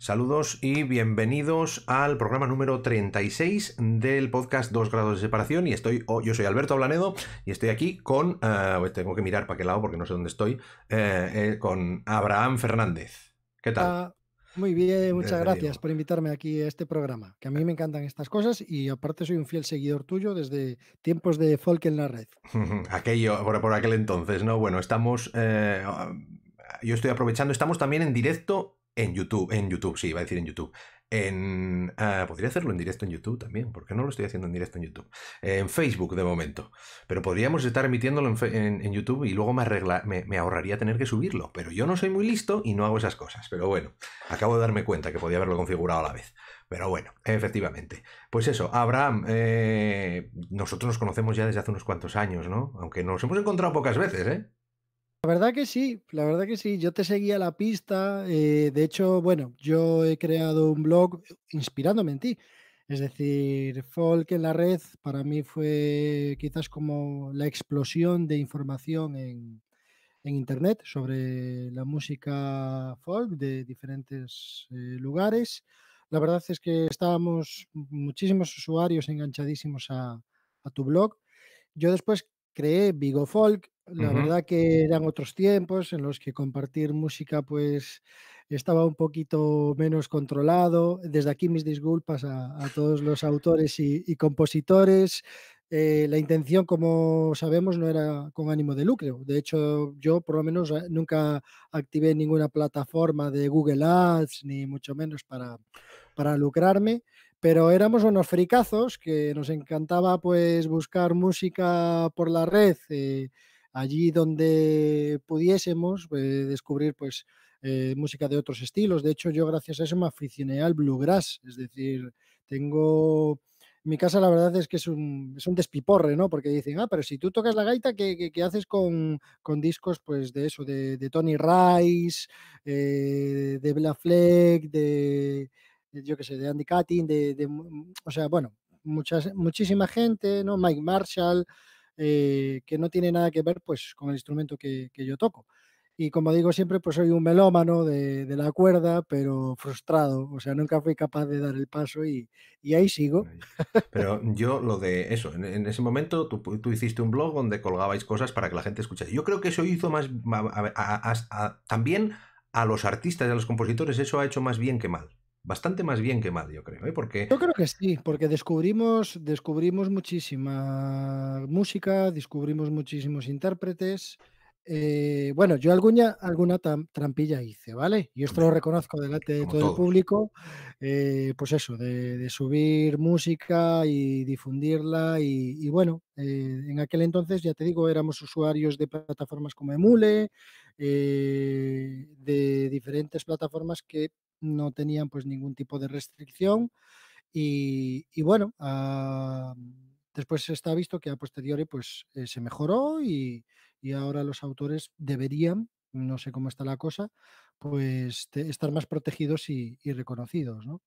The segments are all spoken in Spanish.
Saludos y bienvenidos al programa número 36 del podcast Dos grados de separación. Y estoy, oh, yo soy Alberto Blanedo y estoy aquí con, eh, tengo que mirar para qué lado porque no sé dónde estoy, eh, eh, con Abraham Fernández. ¿Qué tal? Ah, muy bien, muchas gracias por invitarme aquí a este programa, que a mí me encantan estas cosas y aparte soy un fiel seguidor tuyo desde tiempos de folk en la red. Aquello, por, aquel entonces, ¿no? Bueno, estamos, ah, yo estoy aprovechando, estamos también en directo en YouTube, en YouTube, sí, va a decir en YouTube. En, ah, podría hacerlo en directo en YouTube también, porque no lo estoy haciendo en directo en YouTube. En Facebook de momento. Pero podríamos estar emitiéndolo en, YouTube y luego me, me, ahorraría tener que subirlo. Pero yo no soy muy listo y no hago esas cosas. Pero bueno, acabo de darme cuenta que podía haberlo configurado a la vez. Pero bueno, efectivamente. Pues eso, Abraham, eh, nosotros nos conocemos ya desde hace unos cuantos años, ¿no? Aunque nos hemos encontrado pocas veces, ¿eh? La verdad que sí, la verdad que sí. Yo te seguía la pista. Eh, de hecho, bueno, yo he creado un blog inspirándome en ti. Es decir, folk en la red para mí fue quizás como la explosión de información en, Internet sobre la música folk de diferentes eh, lugares. La verdad es que estábamos muchísimos usuarios enganchadísimos a, a tu blog. Yo después creé Vigo Folk. La verdad que eran otros tiempos en los que compartir música pues estaba un poquito menos controlado. Desde aquí mis disculpas a, todos los autores y, compositores. Eh, la intención, como sabemos, no era con ánimo de lucro. De hecho, yo por lo menos eh, nunca activé ninguna plataforma de Google Ads, ni mucho menos para, para lucrarme pero éramos unos fricazos que nos encantaba pues buscar música por la red eh, allí donde pudiésemos eh, descubrir pues eh, música de otros estilos. De hecho, yo gracias a eso me aficioné al bluegrass, es decir, tengo mi casa la verdad es que es un, despiporre, ¿no? Porque dicen, ah, pero si tú tocas la gaita, ¿qué, haces con, discos, pues, de eso, de, Tony Rice, de Blue Fleck, de, yo qué sé, de Andy Cutting, de, mm, o sea, bueno, muchas, muchísima gente, ¿no? Mike Marshall, eh, que no tiene nada que ver pues con el instrumento que, yo toco. Y como digo siempre, pues soy un melómano de, la cuerda, pero frustrado. O sea, nunca fui capaz de dar el paso y, y ahí sigo. Pero yo lo de eso, en, ese momento tú, tú, hiciste un blog donde colgabais cosas para que la gente escuchara Yo creo que eso hizo más también a los artistas y a los compositores, eso ha hecho más bien que mal bastante más bien que mal, yo creo, ¿eh? porque... Yo creo que sí, porque descubrimos, descubrimos muchísima música, descubrimos muchísimos intérpretes. Eh, bueno, yo alguna, alguna trampilla hice, ¿vale? Y esto lo reconozco delante de todo, el público, eh, pues eso, de, subir música y difundirla. Y, bueno, en aquel entonces, ya te digo, éramos usuarios de plataformas como Emule, de diferentes plataformas que no tenían pues ningún tipo de restricción y, bueno, después ah, después está visto que a posteriori pues eh, se mejoró y, ahora los autores deberían, no sé cómo está la cosa, pues estar más protegidos y, reconocidos, ¿no?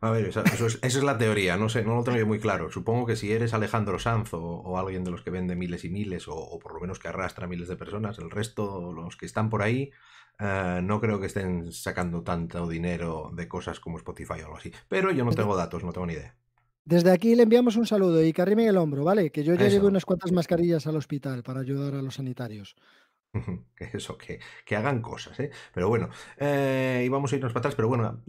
A ver, esa, es, la teoría, no sé, no lo tengo muy claro. Supongo que si eres Alejandro Sanz o, alguien de los que vende miles y miles, o, por lo menos que arrastra miles de personas, el resto, los que están por ahí, eh, no creo que estén sacando tanto dinero de cosas como Spotify o algo así. Pero yo no tengo datos, no tengo ni idea. Desde aquí le enviamos un saludo y que el hombro, ¿vale? Que yo ya llevo unas cuantas mascarillas al hospital para ayudar a los sanitarios. Eso, que, que, hagan cosas, ¿eh? Pero bueno, eh, íbamos a irnos para atrás, pero bueno,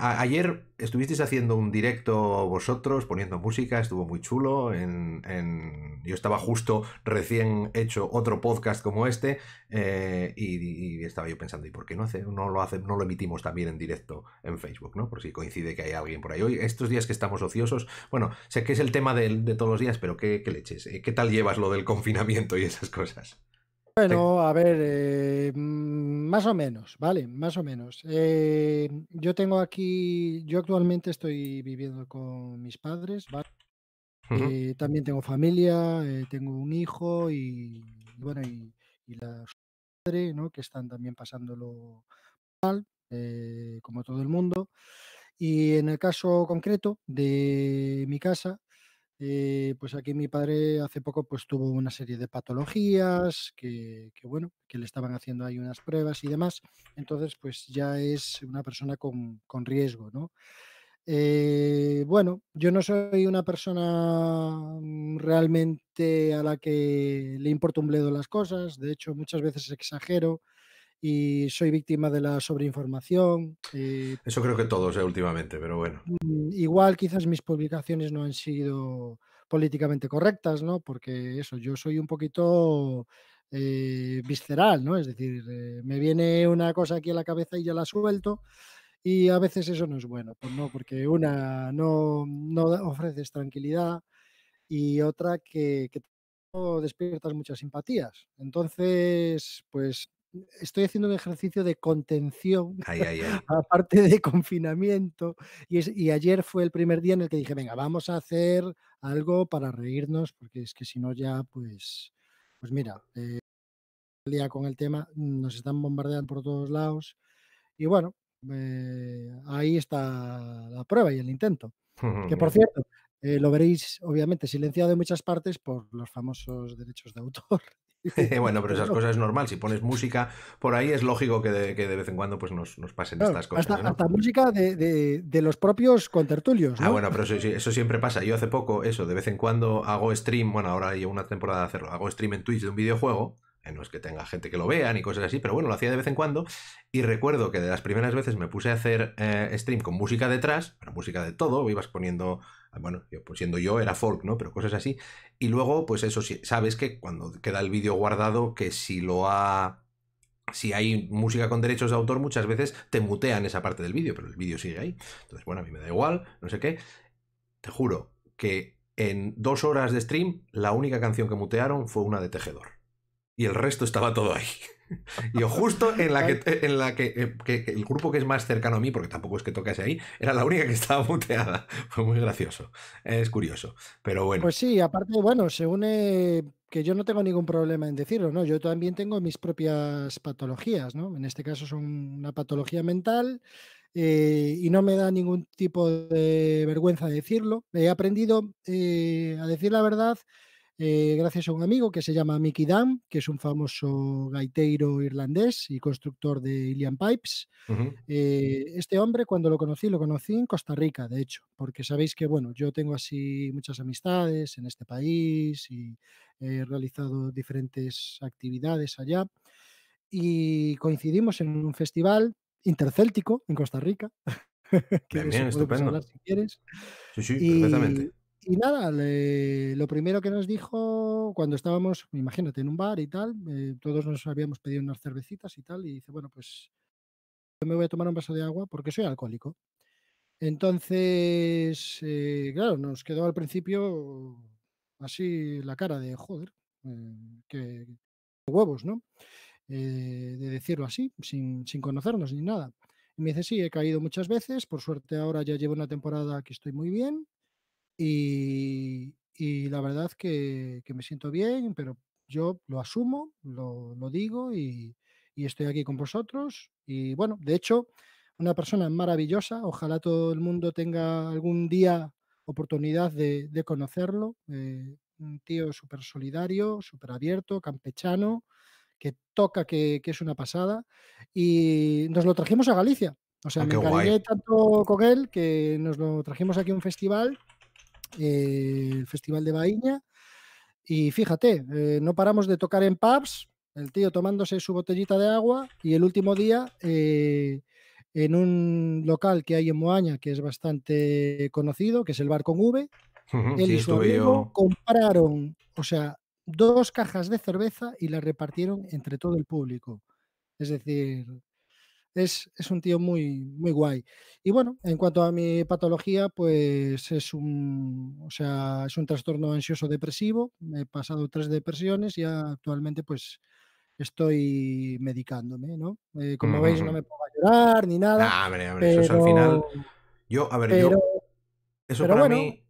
ayer estuvisteis haciendo un directo vosotros, poniendo música, estuvo muy chulo, en, yo estaba justo recién hecho otro podcast como este, eh, y, estaba yo pensando, ¿y por qué no, hace, no, lo hace, no lo emitimos también en directo en Facebook, ¿no? Por si coincide que hay alguien por ahí. Hoy, estos días que estamos ociosos, bueno, sé que es el tema de, todos los días, pero ¿qué, qué leches? Eh, ¿Qué tal llevas lo del confinamiento y esas cosas? Bueno, a ver, eh, mm, más o menos, ¿vale? Más o menos. Eh, yo tengo aquí, yo actualmente estoy viviendo con mis padres, ¿vale? Eh, también tengo familia, tengo un hijo y, bueno, y, y la madre, ¿no? Que están también pasándolo mal, como todo el mundo. Y en el caso concreto de mi casa, eh, pues aquí mi padre hace poco pues tuvo una serie de patologías que, bueno, que le estaban haciendo ahí unas pruebas y demás. Entonces, pues ya es una persona con, con riesgo, ¿no? Eh, bueno, yo no soy una persona mm, realmente a la que le importa un bledo las cosas, de hecho muchas veces exagero, y soy víctima de la sobreinformación. Eso creo que todos eh, últimamente, pero bueno. Mm, igual quizás mis publicaciones no han sido políticamente correctas, ¿no? Porque eso, yo soy un poquito eh, visceral, ¿no? Es decir, eh, me viene una cosa aquí a la cabeza y ya la suelto. Y a veces eso no es bueno, pues no, porque una no, no ofreces tranquilidad y otra que, que despiertas muchas simpatías. Entonces, pues estoy haciendo un ejercicio de contención, aparte de confinamiento, y, ayer fue el primer día en el que dije, venga, vamos a hacer algo para reírnos, porque es que si no ya, pues, pues mira, eh, el día con el tema, nos están bombardeando por todos lados, y bueno, eh, ahí está la prueba y el intento. que por cierto, eh, lo veréis obviamente silenciado en muchas partes por los famosos derechos de autor. bueno, pero esas cosas es normal. Si pones música por ahí, es lógico que de, vez en cuando pues nos, pasen estas cosas. Hasta, música de, los propios contertulios. Ah, bueno, pero eso, siempre pasa. Yo hace poco, eso, de vez en cuando hago stream. Bueno, ahora llevo una temporada de hacerlo. Hago stream en Twitch de un videojuego. Eh, no es que tenga gente que lo vea ni cosas así, pero bueno, lo hacía de vez en cuando. Y recuerdo que de las primeras veces me puse a hacer eh, stream con música detrás, pero música de todo, ibas poniendo Ah, bueno, pues siendo yo era folk, ¿no? Pero cosas así. Y luego, pues eso, sí, sabes que cuando queda el vídeo guardado, que si lo ha... Si hay música con derechos de autor, muchas veces te mutean esa parte del vídeo, pero el vídeo sigue ahí. Entonces, bueno, a mí me da igual, no sé qué. Te juro que en dos horas de stream, la única canción que mutearon fue una de Tejedor. Y el resto estaba todo ahí y justo en la que, en la eh, que, el grupo que es más cercano a mí, porque tampoco es que tocase ahí, era la única que estaba muteada. Fue muy gracioso. Es curioso. Pero bueno. Pues sí, aparte, bueno, se une que yo no tengo ningún problema en decirlo, ¿no? Yo también tengo mis propias patologías, ¿no? En este caso son una patología mental. Eh, y no me da ningún tipo de vergüenza decirlo. He aprendido eh, a decir la verdad eh, gracias a un amigo que se llama Mickey Dan, que es un famoso gaitero irlandés y constructor de Ilian Pipes. Eh, este hombre, cuando lo conocí, lo conocí en Costa Rica, de hecho, porque sabéis que, bueno, yo tengo así muchas amistades en este país y he realizado diferentes actividades allá. Y coincidimos en un festival intercéltico en Costa Rica. estupendo. Sí, sí, perfectamente. Y nada, lo primero que nos dijo cuando estábamos, imagínate, en un bar y tal, eh, todos nos habíamos pedido unas cervecitas y tal, y dice, bueno, pues yo me voy a tomar un vaso de agua porque soy alcohólico. Entonces, eh, claro, nos quedó al principio así la cara de, joder, eh, que, huevos, ¿no? de decirlo así, sin, sin conocernos ni nada. Y me dice, sí, he caído muchas veces, por suerte ahora ya llevo una temporada que estoy muy bien y, la verdad que, me siento bien, pero yo lo asumo, lo, digo y, estoy aquí con vosotros. Y bueno, de hecho, una persona maravillosa, ojalá todo el mundo tenga algún día oportunidad de, conocerlo. Eh, un tío súper solidario, súper abierto, campechano, que toca, que, es una pasada. Y nos lo trajimos a Galicia. O sea, ah, me encargué tanto con él que nos lo trajimos aquí a un festival el Festival de Bahía. Y fíjate, eh, no paramos de tocar en pubs, el tío tomándose su botellita de agua y el último día eh, en un local que hay en Moaña que es bastante conocido, que es el Bar con V, compraron, o sea, dos cajas de cerveza y las repartieron entre todo el público. Es decir, es, un tío muy, muy guay. Y bueno, en cuanto a mi patología, pues es un, o sea, es un trastorno ansioso depresivo. He pasado tres depresiones y actualmente pues estoy medicándome, ¿no? Eh, como veis, no me puedo llorar ni nada. pero... eso es al final. Yo, a ver, yo. Eso para mí.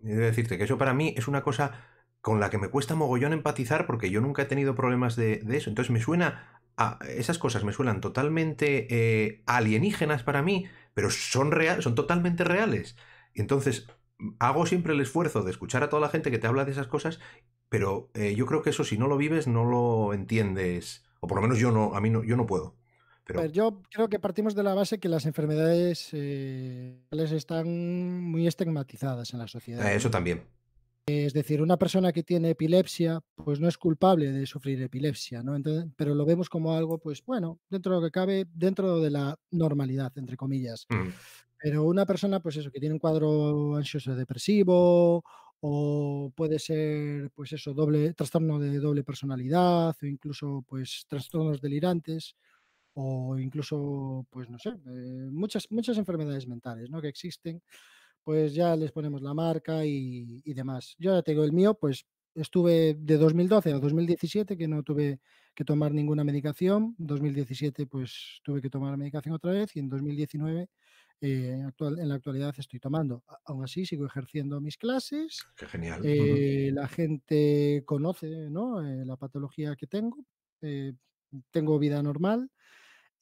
decirte que eso para mí es una cosa con la que me cuesta mogollón empatizar porque yo nunca he tenido problemas de, de eso. Entonces me suena esas cosas me suenan totalmente eh, alienígenas para mí, pero son, son totalmente reales. entonces hago siempre el esfuerzo de escuchar a toda la gente que te habla de esas cosas, pero eh, yo creo que eso si no lo vives no lo entiendes, o por lo menos yo no, a mí no, yo no puedo. Pero... yo creo que partimos de la base que las enfermedades eh, están muy estigmatizadas en la sociedad. eso también. Es decir, una persona que tiene epilepsia, pues no es culpable de sufrir epilepsia, ¿no? pero lo vemos como algo, pues bueno, dentro de lo que cabe, dentro de la normalidad, entre comillas. Mm. Pero una persona, pues eso, que tiene un cuadro ansioso depresivo o puede ser, pues eso, doble, trastorno de doble personalidad o incluso, pues, trastornos delirantes o incluso, pues no sé, eh, muchas, muchas enfermedades mentales, ¿no? Que existen pues ya les ponemos la marca y, demás. Yo ya tengo el mío, pues estuve de 2012 a 2017 que no tuve que tomar ninguna medicación. 2017 pues tuve que tomar la medicación otra vez y en 2019 eh, actual, en la actualidad estoy tomando. Aún así sigo ejerciendo mis clases. Qué genial. Eh, la gente conoce ¿no? Eh, la patología que tengo. tengo vida normal.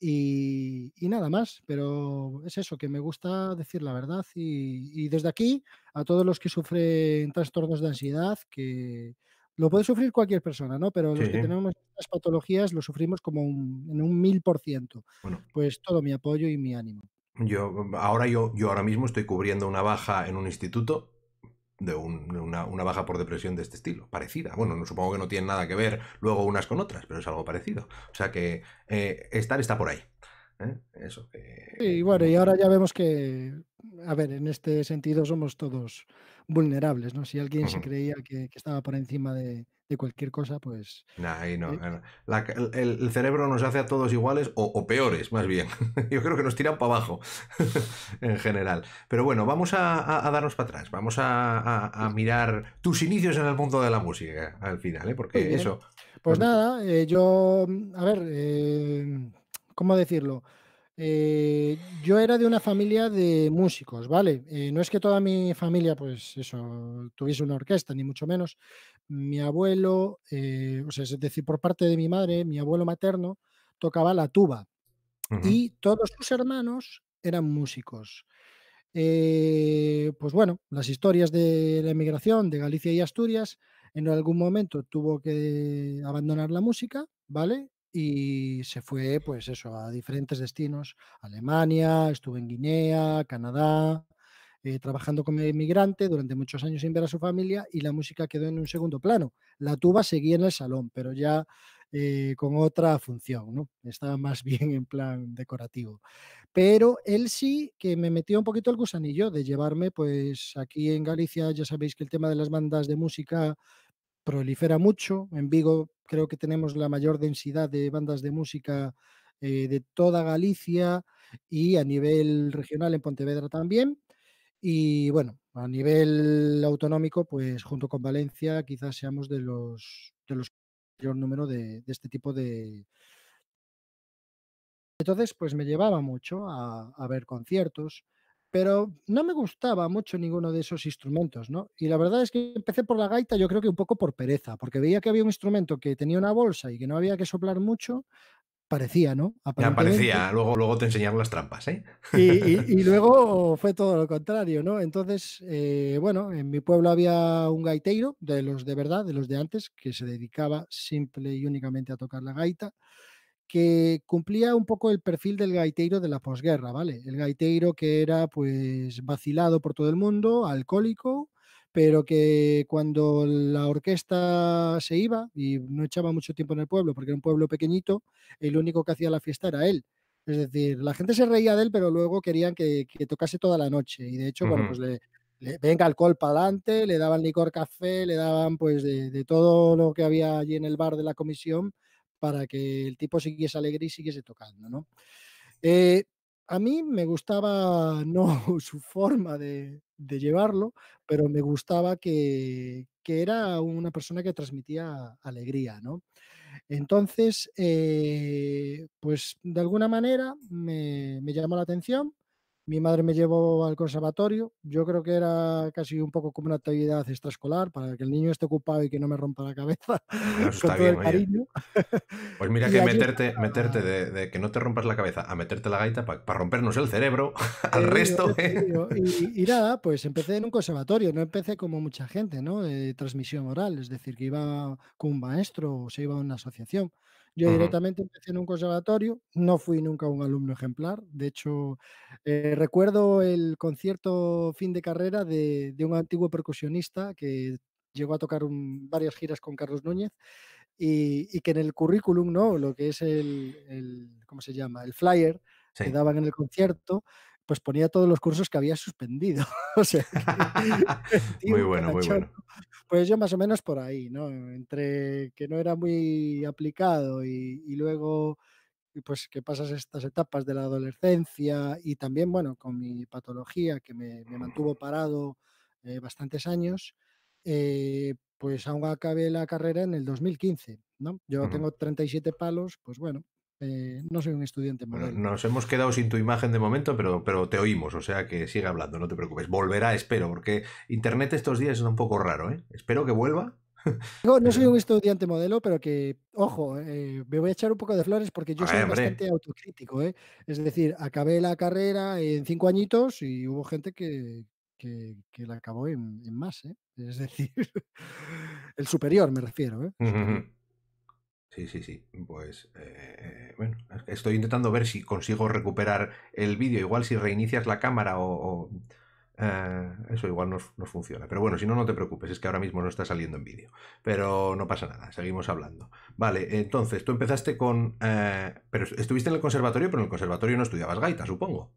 Y, nada más, pero es eso, que me gusta decir la verdad y, desde aquí a todos los que sufren trastornos de ansiedad, que lo puede sufrir cualquier persona, ¿no? Pero los que tenemos estas patologías lo sufrimos como en un mil por ciento. Pues todo mi apoyo y mi ánimo. Yo ahora, yo, yo ahora mismo estoy cubriendo una baja en un instituto de una, baja por depresión de este estilo, parecida. Bueno, no, supongo que no tienen nada que ver luego unas con otras, pero es algo parecido. O sea que eh, estar está por ahí. ¿eh? Eso. y bueno, y ahora ya vemos que a ver, en este sentido somos todos vulnerables, ¿no? Si alguien se creía que, estaba por encima de, cualquier cosa, pues... Nah, no. Eh, el, cerebro nos hace a todos iguales o, peores, más bien. Yo creo que nos tiran para abajo en general. Pero bueno, vamos a, darnos para atrás, vamos a, mirar tus inicios en el mundo de la música al final, ¿eh? Porque eso... Pues, nada, eh, yo, mm, a ver, eh, ¿cómo decirlo? Eh, yo era de una familia de músicos, ¿vale? Eh, no es que toda mi familia, pues eso, tuviese una orquesta, ni mucho menos. Mi abuelo, eh, o sea, es decir, por parte de mi madre, mi abuelo materno tocaba la tuba y todos sus hermanos eran músicos. pues bueno, las historias de la emigración de Galicia y Asturias en algún momento tuvo que abandonar la música, ¿vale? y se fue, pues eso, a diferentes destinos, Alemania, estuve en Guinea, Canadá, eh, trabajando como inmigrante durante muchos años sin ver a su familia y la música quedó en un segundo plano. La tuba seguía en el salón, pero ya eh, con otra función, ¿no? Estaba más bien en plan decorativo. Pero él sí que me metió un poquito el gusanillo de llevarme, pues aquí en Galicia ya sabéis que el tema de las bandas de música prolifera mucho. En Vigo creo que tenemos la mayor densidad de bandas de música eh, de toda Galicia y a nivel regional en Pontevedra también. Y bueno, a nivel autonómico, pues junto con Valencia quizás seamos de los de los mayor número de, este tipo de, entonces, pues me llevaba mucho a ver conciertos, pero no me gustaba mucho ninguno de esos instrumentos, ¿no? Y la verdad es que empecé por la gaita, yo creo que un poco por pereza, porque veía que había un instrumento que tenía una bolsa y que no había que soplar mucho, parecía, ¿no? Ya parecía, luego, luego te enseñaron las trampas, ¿eh? Y, luego fue todo lo contrario, ¿no? Entonces, eh, bueno, en mi pueblo había un gaitero, de los de verdad, de los de antes, que se dedicaba simple y únicamente a tocar la gaita que cumplía un poco el perfil del gaitero de la posguerra, ¿vale? El gaitero que era pues vacilado por todo el mundo, alcohólico, pero que cuando la orquesta se iba y no echaba mucho tiempo en el pueblo, porque era un pueblo pequeñito, el único que hacía la fiesta era él. Es decir, la gente se reía de él, pero luego querían que, tocase toda la noche. Y de hecho, bueno, pues le, venga alcohol para adelante, le daban licor café, le daban pues de, todo lo que había allí en el bar de la comisión para que el tipo siguiese alegre y siguiese tocando, ¿no? Eh, a mí me gustaba no su forma de, llevarlo, pero me gustaba que, era una persona que transmitía alegría, ¿no? Entonces, eh, pues de alguna manera me, me llamó la atención mi madre me llevó al conservatorio. Yo creo que era casi un poco como una actividad extraescolar para que el niño esté ocupado y que no me rompa la cabeza. bien, Pues mira que meterte, meterte de, que no te rompas la cabeza a meterte la gaita para rompernos el cerebro al resto. ¿eh? Y, nada, pues empecé en un conservatorio, no empecé como mucha gente, ¿no? transmisión oral, es decir, que iba con un maestro o se iba a una asociación. Yo directamente empecé en un conservatorio, no fui nunca un alumno ejemplar. De hecho, eh, recuerdo el concierto fin de carrera de, un antiguo percusionista que llegó a tocar varias giras con Carlos Núñez y, que en el currículum, ¿no? Lo que es el, el ¿cómo se llama? El flyer que daban en el concierto, pues ponía todos los cursos que había suspendido. muy bueno, muy bueno. Pues yo más o menos por ahí, ¿no? Entre que no era muy aplicado y, luego pues que pasas estas etapas de la adolescencia y también, bueno, con mi patología que me, mantuvo parado eh, bastantes años, eh, pues aún acabé la carrera en el 2015, ¿no? Yo tengo 37 palos, pues bueno, eh, no soy un estudiante modelo. nos hemos quedado sin tu imagen de momento, pero, pero te oímos, o sea que sigue hablando, no te preocupes. Volverá, espero, porque Internet estos días es un poco raro, ¿eh? Espero que vuelva. No, soy un estudiante modelo, pero que, ojo, eh, me voy a echar un poco de flores porque yo soy bastante autocrítico. ¿eh? Es decir, acabé la carrera en cinco añitos y hubo gente que, la acabó en, más. ¿eh? Es decir, el superior me refiero. ¿eh? Sí, sí, sí. Pues eh, bueno, estoy intentando ver si consigo recuperar el vídeo. Igual si reinicias la cámara o... Eh, eso igual no, funciona. Pero bueno, si no, no te preocupes, es que ahora mismo no está saliendo en vídeo. Pero no pasa nada, seguimos hablando. Vale, entonces, tú empezaste con... Eh, pero estuviste en el conservatorio, pero en el conservatorio no estudiabas gaita, supongo.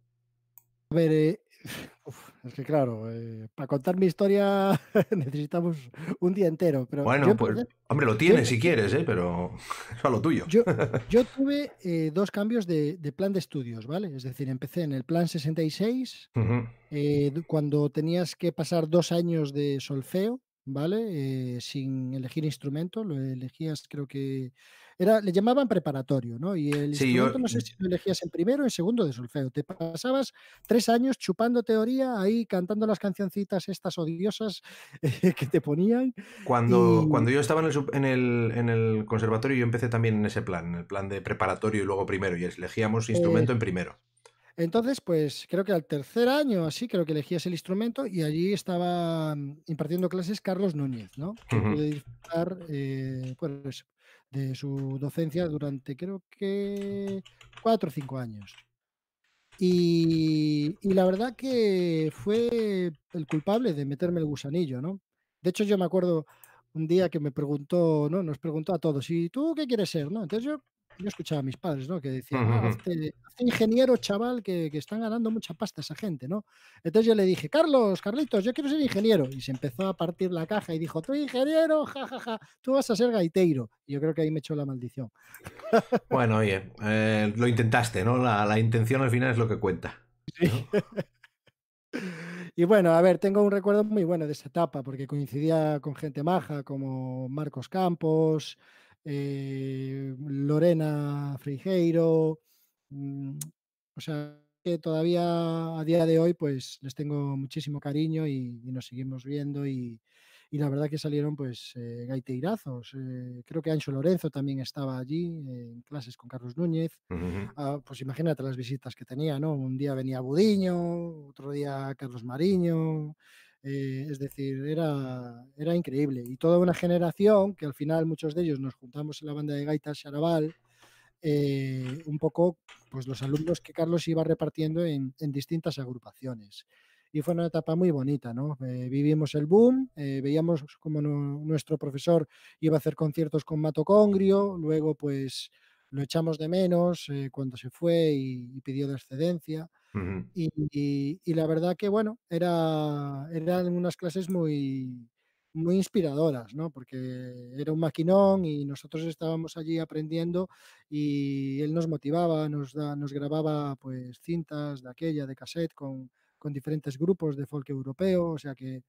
A ver, eh, es que claro, eh, para contar mi historia necesitamos un día entero. Pero bueno, pues, hombre, lo tienes si quieres, eh, pero es a lo tuyo. Yo, tuve dos cambios de, plan de estudios, ¿vale? Es decir, empecé en el plan 66, cuando tenías que pasar dos años de solfeo, ¿vale? sin elegir instrumento, lo elegías creo que le llamaban preparatorio, ¿no? Y el instrumento no sé mm. si lo elegías en primero o en segundo de solfeo. Te pasabas tres años chupando teoría, ahí cantando las cancioncitas estas odiosas que te ponían. Cuando, cuando yo estaba en el, conservatorio, yo empecé también en ese plan, en el plan de preparatorio y luego primero, y elegíamos eh, instrumento en primero. Entonces, pues creo que al tercer año, así, creo que elegías el instrumento y allí estaba mm, impartiendo clases Carlos Núñez, ¿no? Que pues, de su docencia durante creo que cuatro o cinco años. Y, la verdad que fue el culpable de meterme el gusanillo, ¿no? De hecho, yo me acuerdo un día que me preguntó, ¿no? Nos preguntó a todos, ¿y tú qué quieres ser? ¿No? Entonces yo yo escuchaba a mis padres, ¿no? Que decían, ah, este, este ingeniero, chaval, que, están ganando mucha pasta esa gente, ¿no? Entonces yo le dije, Carlos, Carlitos, yo quiero ser ingeniero. Y se empezó a partir la caja y dijo, tú ingeniero, jajaja, ja, ja, tú vas a ser gaiteiro. Y yo creo que ahí me echó la maldición. Bueno, oye, eh, lo intentaste, ¿no? La, intención al final es lo que cuenta. Y bueno, a ver, tengo un recuerdo muy bueno de esa etapa, porque coincidía con gente maja como Marcos Campos, eh, Lorena Frigeiro, mm, o sea, que todavía a día de hoy pues les tengo muchísimo cariño y, nos seguimos viendo y, la verdad que salieron pues eh, gaiteirazos. Eh, creo que Ancho Lorenzo también estaba allí en clases con Carlos Núñez. Ah, pues imagínate las visitas que tenía, ¿no? Un día venía Budiño, otro día Carlos Mariño, eh, es decir, era, increíble. Y toda una generación que al final muchos de ellos nos juntamos en la banda de gaitas Charabal, eh, un poco pues los alumnos que Carlos iba repartiendo en, distintas agrupaciones. Y fue una etapa muy bonita, ¿no? Eh, vivimos el boom, eh, veíamos como nuestro profesor iba a hacer conciertos con Mato Congrio, luego pues lo echamos de menos cuando se fue y, pidió pidió excedencia y, la verdad que, bueno, era, eran unas clases muy, muy inspiradoras, ¿no? Porque era un maquinón y nosotros estábamos allí aprendiendo y él nos motivaba, nos, nos grababa pues cintas de aquella, de cassette, con, diferentes grupos de folk europeo, o sea que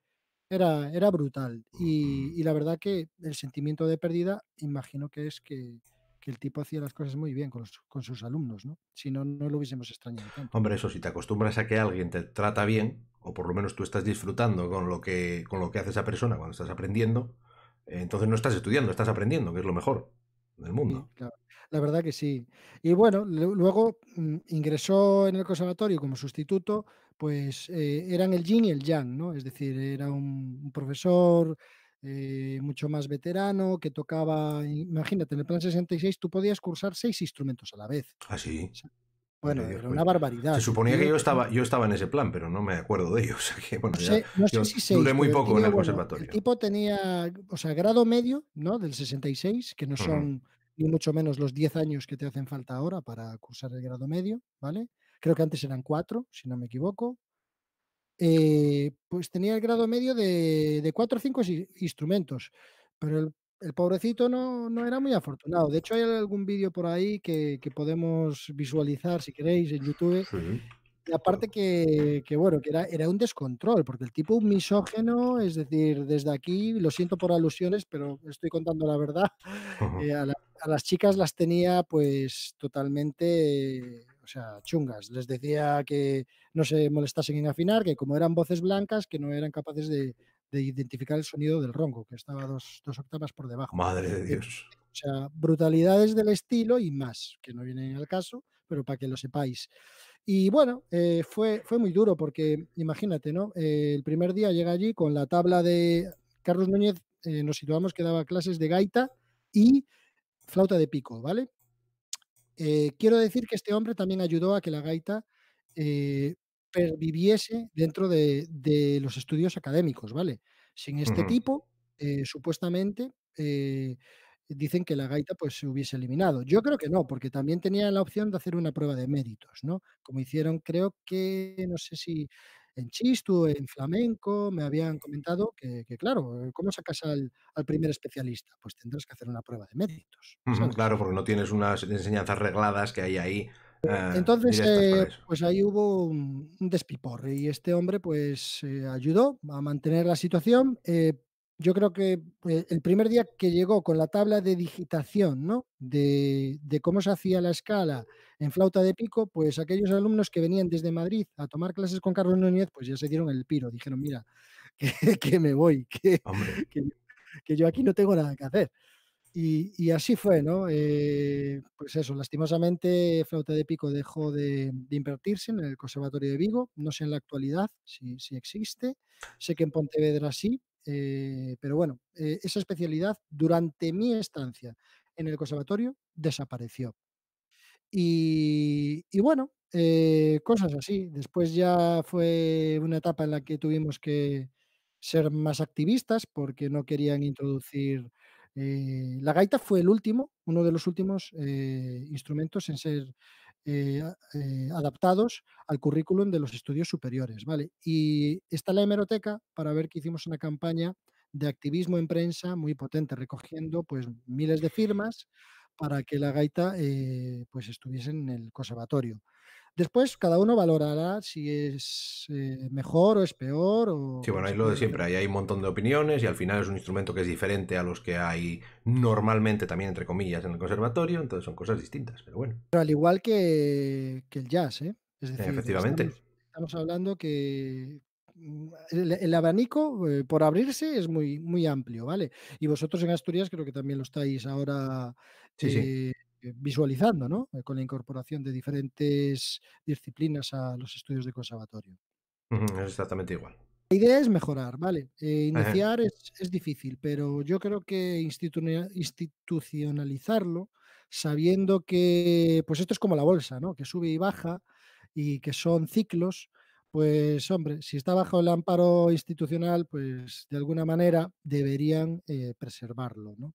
era, era brutal. Y, y, la verdad que el sentimiento de pérdida, imagino que es que, que el tipo hacía las cosas muy bien con, sus alumnos, ¿no? Si no, no lo hubiésemos extrañado Hombre, eso, si te acostumbras a que alguien te trata bien, o por lo menos tú estás disfrutando con lo que, con lo que hace esa persona cuando estás aprendiendo, eh, entonces no estás estudiando, estás aprendiendo, que es lo mejor del mundo. La verdad que sí. Y bueno, luego mm, ingresó en el conservatorio como sustituto, pues eh, eran el yin y el yang, ¿no? Es decir, era un profesor eh, mucho más veterano, que tocaba, imagínate, en el plan 66 tú podías cursar seis instrumentos a la vez. Así. Ah, bueno, era pues una barbaridad. Se suponía que yo estaba, yo estaba en ese plan, pero no me acuerdo de ellos. O sea que, bueno, duré muy poco en el conservatorio. el tipo tenía, o sea, grado medio, ¿no? Del 66, que no son ni mucho menos los 10 años que te hacen falta ahora para cursar el grado medio, ¿vale? Creo que antes eran cuatro, si no me equivoco. Eh, pues tenía el grado medio de, cuatro o cinco instrumentos, pero el, pobrecito no, no, era muy afortunado. De hecho, hay algún vídeo por ahí que, podemos visualizar, si queréis, en YouTube. Y aparte que, bueno, que era, era un descontrol, porque el tipo un misógeno, es decir, desde aquí, lo siento por alusiones, pero estoy contando la verdad, eh, a, las chicas las tenía pues totalmente o sea, chungas. Les decía que no se molestasen en afinar, que como eran voces blancas, que no eran capaces de, identificar el sonido del ronco, que estaba dos, octavas por debajo. Madre de Dios. O sea, brutalidades del estilo y más, que no vienen al caso, pero para que lo sepáis. Y bueno, eh, fue, muy duro porque, imagínate, ¿no? Eh, el primer día llega allí con la tabla de Carlos Núñez, eh, nos situamos que daba clases de gaita y flauta de pico, ¿vale? Eh, quiero decir que este hombre también ayudó a que la gaita eh, perviviese dentro de, los estudios académicos, ¿vale? Sin este tipo, eh, supuestamente dicen que la gaita pues se hubiese eliminado. Yo creo que no, porque también tenían la opción de hacer una prueba de méritos, ¿no? Como hicieron, creo que, no sé si en chistu, en flamenco, me habían comentado que, claro, ¿cómo sacas al, al, primer especialista? Pues tendrás que hacer una prueba de méritos. claro, porque no tienes unas enseñanzas regladas que hay ahí. E, eh, entonces, eh, pues ahí hubo un, despipor y este hombre pues eh, ayudó a mantener la situación yo creo que eh, el primer día que llegó con la tabla de digitación, De, cómo se hacía la escala en flauta de pico, pues aquellos alumnos que venían desde Madrid a tomar clases con Carlos Núñez, pues ya se dieron el piro, dijeron, mira, que, me voy, que, yo aquí no tengo nada que hacer. Y, así fue, ¿no? Eh, pues eso, lastimosamente Flauta de Pico dejó de, invertirse en el Conservatorio de Vigo, no sé en la actualidad si, si existe, sé que en Pontevedra sí, eh, pero bueno, eh, esa especialidad durante mi estancia en el conservatorio desapareció. Y, bueno, eh, cosas así. Después ya fue una etapa en la que tuvimos que ser más activistas porque no querían introducir... la gaita fue el último, uno de los últimos instrumentos en ser eh, eh, adaptados al currículum de los estudios superiores, ¿vale? Y está la hemeroteca para ver que hicimos una campaña de activismo en prensa muy potente, recogiendo pues miles de firmas para que la gaita eh, pues estuviese en el conservatorio. Después cada uno valorará si es eh, mejor o es peor. O... Sí, bueno, es lo de siempre. Ahí hay un montón de opiniones y al final es un instrumento que es diferente a los que hay normalmente también, entre comillas, en el conservatorio. Entonces son cosas distintas, pero bueno. Pero al igual que, el jazz, ¿eh? Es decir, Efectivamente. Estamos, hablando que mm, el, abanico eh, por abrirse es muy, muy amplio, ¿vale? Y vosotros en Asturias creo que también lo estáis ahora. Sí, sí eh, eh, visualizando, ¿no? Eh, con la incorporación de diferentes disciplinas a los estudios de conservatorio. Es exactamente igual. La idea es mejorar, ¿vale? Eh, iniciar es, difícil, pero yo creo que institucionalizarlo, sabiendo que, pues esto es como la bolsa, ¿no? Que sube y baja y que son ciclos, pues hombre, si está bajo el amparo institucional, pues de alguna manera deberían preservarlo, ¿no?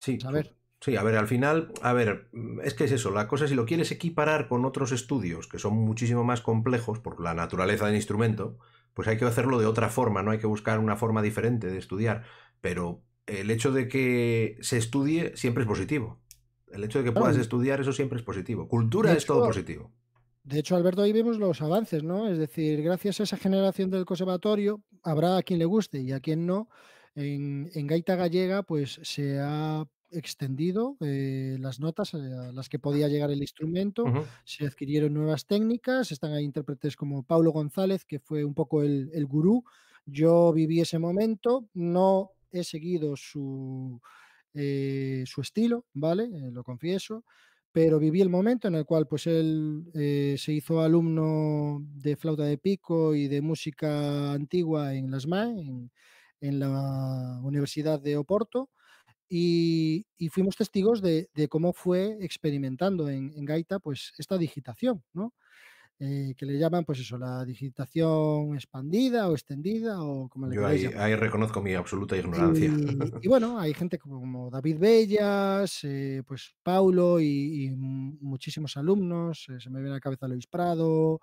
Sí. a ver. Sí, a ver, al final, a ver, mm, es que es eso, la cosa si lo quieres equiparar con otros estudios que son muchísimo más complejos por la naturaleza del instrumento, pues hay que hacerlo de otra forma, no hay que buscar una forma diferente de estudiar, pero el hecho de que se estudie siempre es positivo. El hecho de que puedas estudiar eso siempre es positivo. Cultura es todo positivo. De hecho, Alberto, ahí vemos los avances, ¿no? Es decir, gracias a esa generación del conservatorio, habrá a quien le guste y a quien no. En, en, Gaita Gallega, pues se ha extendido eh, las notas eh, a las que podía llegar el instrumento, se adquirieron nuevas técnicas, están ahí intérpretes como Paulo González, que fue un poco el, gurú. Yo viví ese momento, no he seguido su, eh, su estilo, ¿vale? lo confieso, pero viví el momento en el cual pues él se hizo alumno de flauta de pico y de música antigua en las en la Universidad de Oporto, y, fuimos testigos de, cómo fue experimentando en, Gaita pues, esta digitación, ¿no? Eh, que le llaman, pues eso, la digitación expandida o extendida o como le Yo ahí, reconozco mi absoluta ignorancia. Y, bueno, hay gente como David Bellas, eh, pues Paulo y, muchísimos alumnos, eh, se me viene a la cabeza Luis Prado,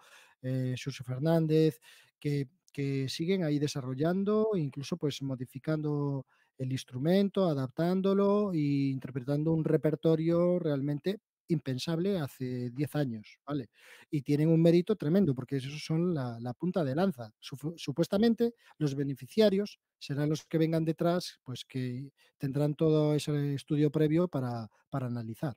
Suso Fernández, que, que siguen ahí desarrollando, incluso pues modificando el instrumento, adaptándolo e interpretando un repertorio realmente impensable hace 10 años, ¿vale? Y tienen un mérito tremendo porque esos son la, punta de lanza. Supuestamente los beneficiarios serán los que vengan detrás, pues que tendrán todo ese estudio previo para, para analizar.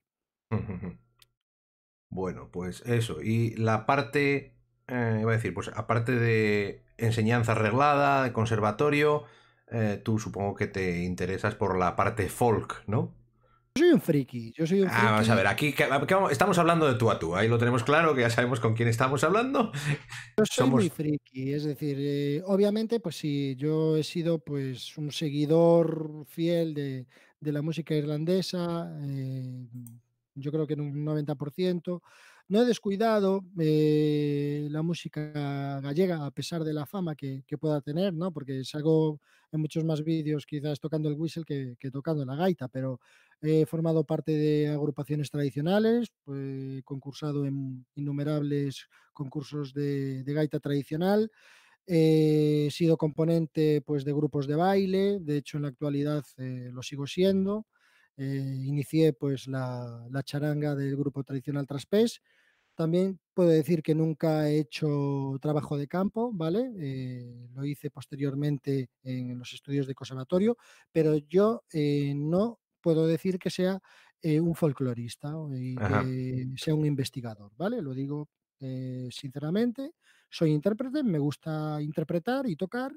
Bueno, pues eso. Y la parte, eh, iba a decir, pues aparte de enseñanza arreglada, de conservatorio, eh, tú supongo que te interesas por la parte folk, ¿no? Yo soy un friki, yo soy un Ah, vamos a ver, aquí estamos hablando de tú a tú, ahí lo tenemos claro, que ya sabemos con quién estamos hablando. Yo soy muy friki, es decir, eh, obviamente, pues sí, yo he sido pues un seguidor fiel de, la música irlandesa, eh, yo creo que en un 90%. No he descuidado eh, la música gallega, a pesar de la fama que, pueda tener, ¿no? Porque salgo en muchos más vídeos quizás tocando el whistle que, tocando la gaita, pero he formado parte de agrupaciones tradicionales, pues, he concursado en innumerables concursos de, gaita tradicional. he sido componente pues, de grupos de baile, de hecho en la actualidad eh, lo sigo siendo. Eh, inicié pues la, charanga del grupo tradicional Traspés. También puedo decir que nunca he hecho trabajo de campo, ¿vale? Eh, lo hice posteriormente en los estudios de conservatorio, pero yo eh, no puedo decir que sea un folclorista y que sea un investigador, ¿vale? Lo digo sinceramente. Soy intérprete, me gusta interpretar y tocar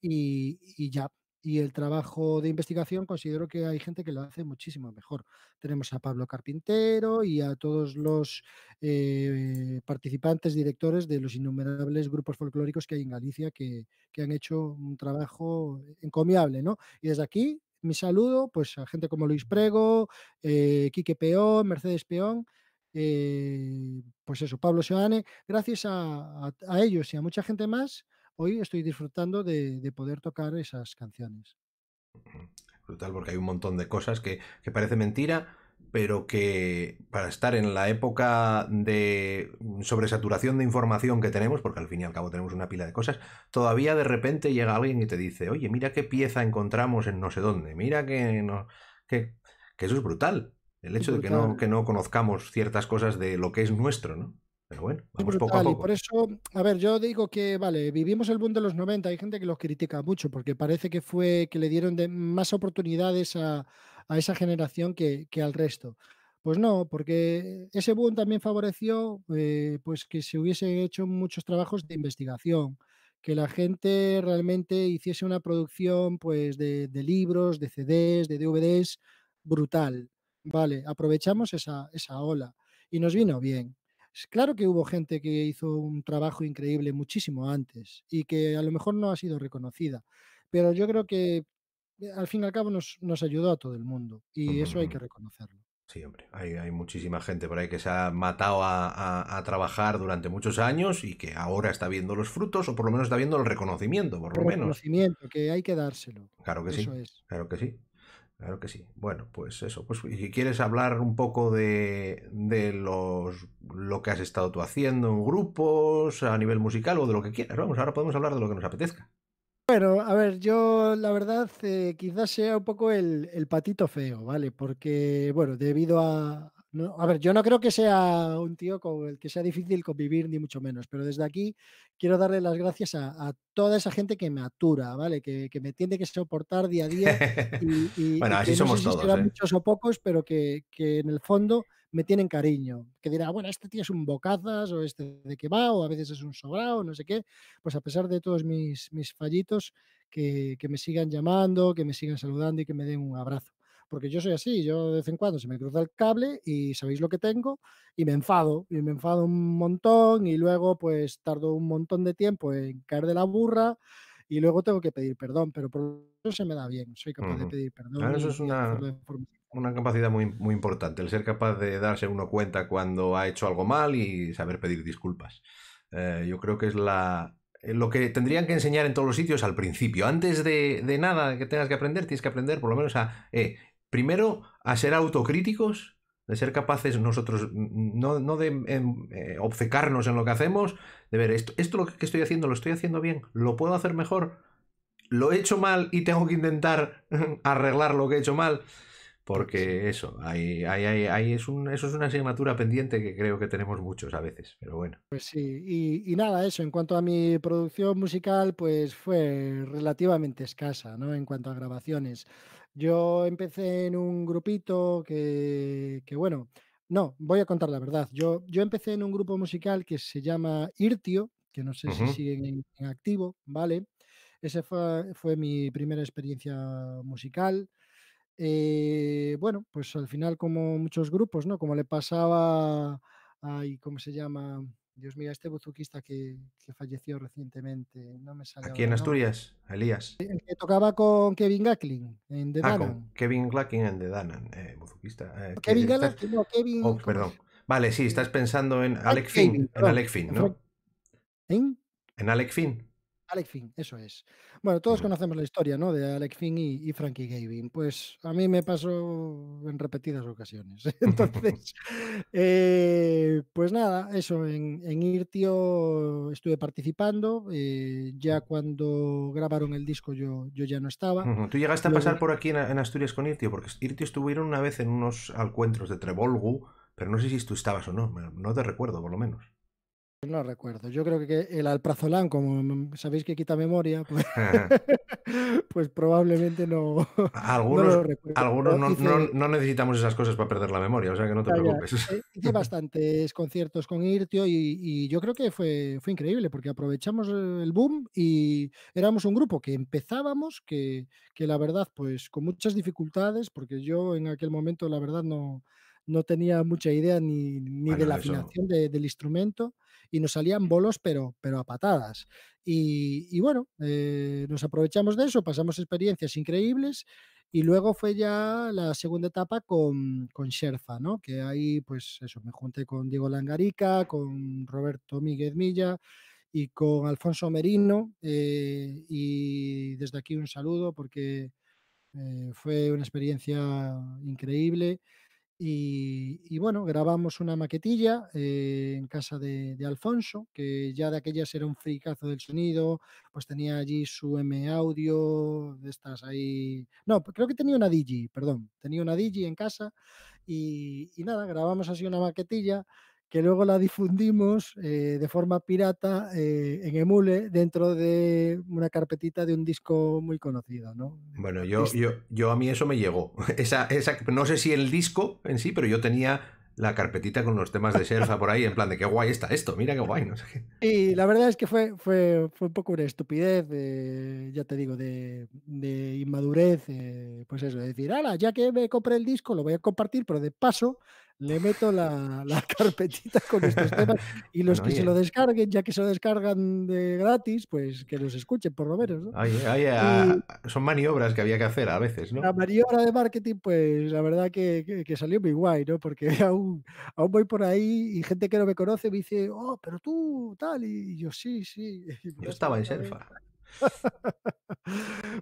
y ya, y el trabajo de investigación considero que hay gente que lo hace muchísimo mejor. Tenemos a Pablo Carpintero y a todos los eh, participantes, directores de los innumerables grupos folclóricos que hay en Galicia que, han hecho un trabajo encomiable, ¿no? Y desde aquí mi saludo pues a gente como Luis Prego, eh, Quique Peón, Mercedes Peón, eh, pues eso, Pablo Seoane, gracias a, ellos y a mucha gente más, hoy estoy disfrutando de, poder tocar esas canciones. Brutal, porque hay un montón de cosas que, parece mentira, pero que para estar en la época de sobresaturación de información que tenemos, porque al fin y al cabo tenemos una pila de cosas, todavía de repente llega alguien y te dice, oye, mira qué pieza encontramos en no sé dónde, mira que, que, eso es brutal, el hecho de que no, que no conozcamos ciertas cosas de lo que es nuestro, ¿no? por eso, a ver, yo digo que, vale, vivimos el boom de los 90, hay gente que los critica mucho porque parece que fue que le dieron más oportunidades a, esa generación que, al resto. Pues no, porque ese boom también favoreció eh, pues que se hubiesen hecho muchos trabajos de investigación, que la gente realmente hiciese una producción pues de, libros, de CDs, de DVDs brutal. Vale, aprovechamos esa, esa ola y nos vino bien. Claro que hubo gente que hizo un trabajo increíble muchísimo antes y que a lo mejor no ha sido reconocida, pero yo creo que eh, al fin y al cabo nos, ayudó a todo el mundo y eso hay que reconocerlo. Sí, hombre, hay, muchísima gente por ahí que se ha matado a, trabajar durante muchos años y que ahora está viendo los frutos o por lo menos está viendo el reconocimiento, por lo el Reconocimiento, que hay que dárselo. Claro que sí. Claro que sí. Claro que sí. Bueno, pues eso. Pues si quieres hablar un poco de, de los, lo que has estado tú haciendo en grupos, a nivel musical o de lo que quieras, vamos, ahora podemos hablar de lo que nos apetezca. Bueno, a ver, yo la verdad eh, quizás sea un poco el, el, patito feo, ¿vale? Porque, bueno, debido a, no, a ver, yo no creo que sea un tío con el que sea difícil convivir, ni mucho menos, pero desde aquí quiero darle las gracias a, toda esa gente que me atura, ¿vale? Que, me tiene que soportar día a día. Y, bueno, así somos todos. ¿eh? muchos o pocos, pero que, en el fondo me tienen cariño. Que dirá, ah, bueno, este tío es un bocazas, o este de que va, o a veces es un sobrado, no sé qué. Pues a pesar de todos mis, mis fallitos, que me sigan llamando, que me sigan saludando y que me den un abrazo porque yo soy así, yo de vez en cuando se me cruza el cable y sabéis lo que tengo y me enfado, y me enfado un montón y luego pues tardo un montón de tiempo en caer de la burra y luego tengo que pedir perdón, pero por eso se me da bien, soy capaz de pedir perdón. Claro, eso es una, una, capacidad muy, muy importante, el ser capaz de darse uno cuenta cuando ha hecho algo mal y saber pedir disculpas. Eh, yo creo que es la, eh, lo que tendrían que enseñar en todos los sitios al principio. Antes de, de, nada que tengas que aprender, tienes que aprender por lo menos a, eh, primero, a ser autocríticos, de ser capaces nosotros, no, de em, eh, obcecarnos en lo que hacemos, de ver, esto, esto lo que estoy haciendo, lo estoy haciendo bien, lo puedo hacer mejor, lo he hecho mal y tengo que intentar arreglar lo que he hecho mal. Porque eso, ahí, ahí, es un, eso es una asignatura pendiente que creo que tenemos muchos a veces, pero bueno. Pues sí, y, y, nada, eso, en cuanto a mi producción musical, pues fue relativamente escasa, ¿no? En cuanto a grabaciones. Yo empecé en un grupito que, bueno, no, voy a contar la verdad. Yo, yo empecé en un grupo musical que se llama Irtio, que no sé si siguen en, activo, ¿vale? Esa fue, mi primera experiencia musical. Eh, bueno, pues al final, como muchos grupos, ¿no? Como le pasaba a, ¿cómo se llama? Dios mío, este buzuquista que, falleció recientemente. No me sale Aquí en Asturias, Elías. El que tocaba con Kevin Gacklin en The ah, Kevin Gacklin en The Danan, eh, buzuquista. Eh, Kevin Glackin, no, Kevin. Oh, perdón. Vale, sí, estás pensando en Alec Finn, en Alec Finn, ¿no? ¿En? En Alec Finn. Alec Finn, eso es. Bueno, todos conocemos la historia, ¿no? De Alec Finn y, Frankie Gavin. Pues a mí me pasó en repetidas ocasiones. Entonces, eh, pues nada, eso, en, Irtio estuve participando. Eh, ya cuando grabaron el disco yo, yo ya no estaba. ¿Tú llegaste a pasar por aquí en, Asturias con Irtio? Porque Irtio estuvieron una vez en unos encuentros de Trevolgu, pero no sé si tú estabas o no, no te recuerdo por lo menos. No recuerdo. Yo creo que el alprazolán, como sabéis que quita memoria, pues, pues, probablemente no. Algunos, no, lo recuerdo. Algunos no, no, necesitamos esas cosas para perder la memoria, o sea que no te preocupes. Eh, hice bastantes conciertos con Irtio y, y, yo creo que fue, fue increíble porque aprovechamos eh, el boom y éramos un grupo que empezábamos, que, que la verdad, pues con muchas dificultades, porque yo en aquel momento la verdad no no tenía mucha idea ni, de la afinación del instrumento y nos salían bolos, pero, pero a patadas. Y, bueno, eh, nos aprovechamos de eso, pasamos experiencias increíbles y luego fue ya la segunda etapa con, con Sherfa, Que ahí, pues eso, me junté con Diego Langarica, con Roberto Miguel Milla y con Alfonso Merino. Eh, y desde aquí un saludo porque eh, fue una experiencia increíble. Y, bueno, grabamos una maquetilla eh, en casa de, Alfonso, que ya de aquellas era un fricazo del sonido, pues tenía allí su M audio, de estas ahí. No, creo que tenía una digi perdón, tenía una digi en casa y, y nada, grabamos así una maquetilla que luego la difundimos eh, de forma pirata eh, en Emule dentro de una carpetita de un disco muy conocido, ¿no? Bueno, yo, este. yo, yo a mí eso me llegó. Esa, esa, no sé si el disco en sí, pero yo tenía la carpetita con los temas de Serfa por ahí, en plan de qué guay está esto, mira qué guay. No Y la verdad es que fue, fue, fue un poco una estupidez, ya te digo, de, inmadurez, eh, pues eso, de decir, ala, ya que me compré el disco, lo voy a compartir, pero de paso le meto la, carpetita con estos temas y los que se lo descarguen, ya que se lo descargan de gratis, pues que los escuchen por lo menos. Ah, son maniobras que había que hacer a veces, ¿no? La maniobra de marketing, pues la verdad que, salió muy guay, ¿no? Porque aún, voy por ahí y gente que no me conoce me dice, oh, pero tú, tal, y yo sí, sí. Yo estaba en selfie.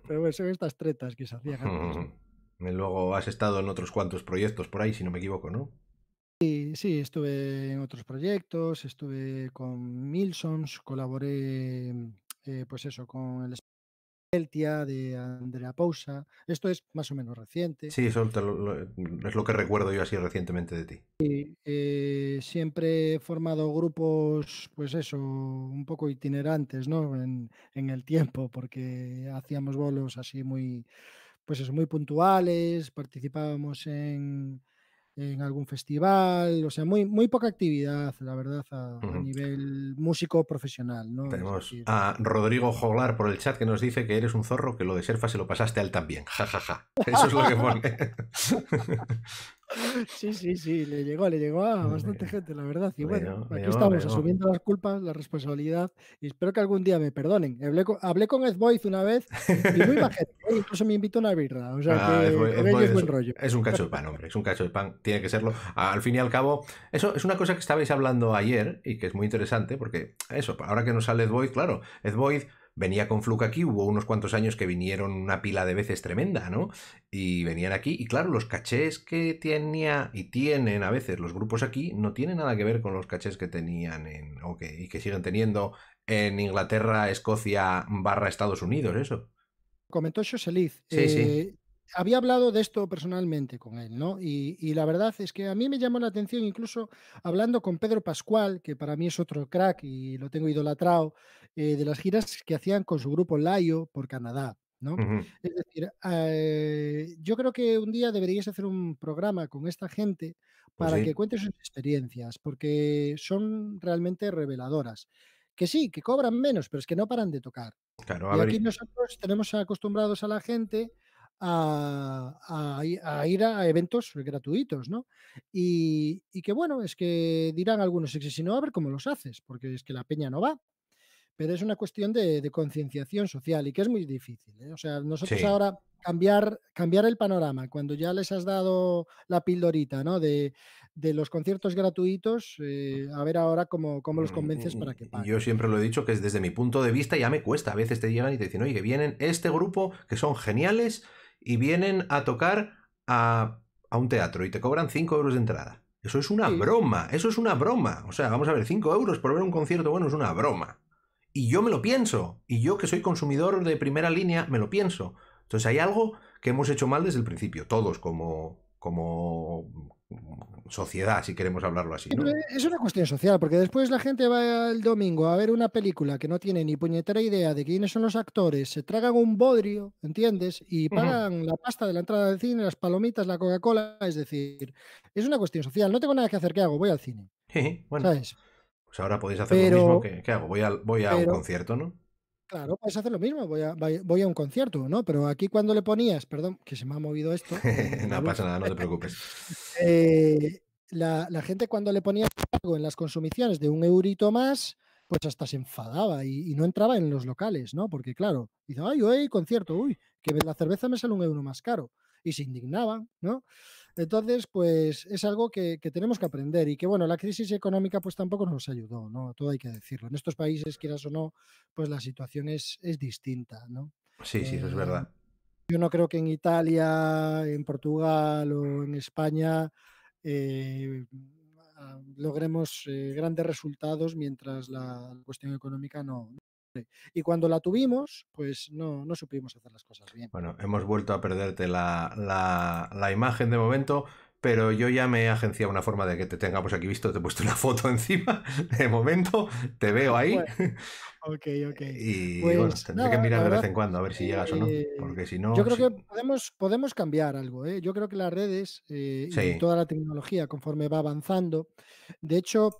pero bueno, son estas tretas que se hacían Luego has estado en otros cuantos proyectos por ahí, si no me equivoco, ¿no? Sí, estuve en otros proyectos, estuve con Milsons, colaboré, mm, eh, pues eso, con el Celtia de Andrea Pausa. Esto es más o menos reciente. Sí, mm, es lo que recuerdo yo así recientemente de ti. Sí, eh, siempre he formado grupos, pues eso, un poco itinerantes, ¿no? En, el tiempo, porque hacíamos bolos así muy, pues eso, muy puntuales, participábamos en en algún festival, o sea, muy, muy poca actividad, la verdad, a, nivel músico profesional. ¿no? Tenemos a eh, Rodrigo eh, Joglar por el chat que nos dice que eres un zorro, que lo de Serfa se lo pasaste al también, jajaja. Ja, ja. Eso es lo que pone. Sí, sí, sí, le llegó, le llegó a bastante gente, la verdad. Y bueno, aquí estamos asumiendo las culpas, la responsabilidad, y espero que algún día me perdonen. Hablé con, hablé Ed Voice una vez y muy ¿eh? incluso me invitó una birra. O sea ah, que es, buen rollo. es un cacho de pan, hombre, es un cacho de pan, tiene que serlo. Al fin y al cabo, eso es una cosa que estabais hablando ayer y que es muy interesante, porque eso, ahora que nos sale Ed Boyd, claro, Ed Boyd venía con Fluke aquí, hubo unos cuantos años que vinieron una pila de veces tremenda, ¿no? Y venían aquí, y claro, los cachés que tenía y tienen a veces los grupos aquí no tienen nada que ver con los cachés que tenían en, o que, y que siguen teniendo en Inglaterra, Escocia, barra Estados Unidos, eso. Comentó José Sí, sí. Eh, había hablado de esto personalmente con él, ¿no? Y, la verdad es que a mí me llamó la atención, incluso hablando con Pedro Pascual, que para mí es otro crack y lo tengo idolatrado, eh, de las giras que hacían con su grupo Laio por Canadá. ¿no? Es decir, eh, yo creo que un día deberíais hacer un programa con esta gente pues para que cuente sus experiencias, porque son realmente reveladoras. Que sí, que cobran menos, pero es que no paran de tocar. Claro, y aquí nosotros tenemos acostumbrados a la gente a, ir a eventos gratuitos, ¿no? Y, que bueno, es que dirán algunos, es que si no, a ver cómo los haces, porque es que la peña no va. Pero es una cuestión de, concienciación social y que es muy difícil. ¿eh? O sea, nosotros ahora cambiar, cambiar el panorama, cuando ya les has dado la pildorita ¿no? de, los conciertos gratuitos, eh, a ver ahora cómo, cómo, los mm, convences para mm, que mm, paguen. Yo siempre lo he dicho que desde mi punto de vista ya me cuesta. A veces te llegan y te dicen, oye, que vienen este grupo que son geniales, y vienen a tocar a, un teatro y te cobran 5 euros de entrada. Eso es una broma, eso es una broma. O sea, vamos a ver, 5 euros por ver un concierto bueno es una broma. Y yo me lo pienso, y yo que soy consumidor de primera línea, me lo pienso. Entonces hay algo que hemos hecho mal desde el principio, todos como, como sociedad, si queremos hablarlo así. Es una cuestión social, porque después la gente va el domingo a ver una película que no tiene ni puñetera idea de quiénes son los actores, se tragan un bodrio, ¿entiendes? Y pagan la pasta de la entrada del cine, las palomitas, la Coca-Cola, es decir, es una cuestión social, no tengo nada que hacer, ¿qué hago? Voy al cine. Pues ahora podéis hacer lo mismo que, ¿qué hago, voy, al, voy a un concierto, ¿no? Claro, puedes hacer lo mismo, voy a, un concierto, ¿no? Pero aquí cuando le ponías, perdón, que se me ha movido esto. Eh, no pasa nada, no te preocupes. Eh, la, gente cuando le ponías algo en las consumiciones de un eurito más, pues hasta se enfadaba y, no entraba en los locales, ¿no? Porque claro, dice, ay, hoy concierto, uy, que la cerveza me sale un euro más caro. Y se indignaban, ¿no? Entonces, pues es algo que, tenemos que aprender y que, bueno, la crisis económica pues tampoco nos ayudó, ¿no? Todo hay que decirlo. En estos países, quieras o no, pues la situación es, es distinta, ¿no? Sí, sí, eso es eh, verdad. Yo no creo que en Italia, en Portugal o en España eh, logremos eh, grandes resultados mientras la cuestión económica no, y cuando la tuvimos, pues no, no supimos hacer las cosas bien. Bueno, hemos vuelto a perderte la, imagen de momento, pero yo ya me he agenciado una forma de que te tengamos pues, aquí visto, te he puesto una foto encima, de momento, te veo ahí. ok, ok. Y bueno, pues tendré que mirar de vez en cuando a ver si llegas o no, eh, porque si no... Yo creo que podemos, podemos cambiar algo, ¿eh? yo creo que las redes eh, y toda la tecnología conforme va avanzando, de hecho...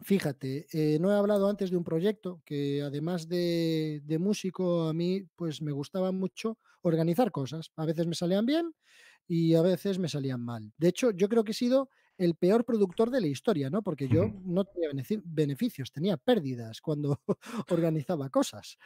Fíjate, eh, no he hablado antes de un proyecto que además de, músico a mí pues me gustaba mucho organizar cosas. A veces me salían bien y a veces me salían mal. De hecho, yo creo que he sido el peor productor de la historia, ¿no? Porque yo no tenía beneficios, tenía pérdidas cuando organizaba cosas.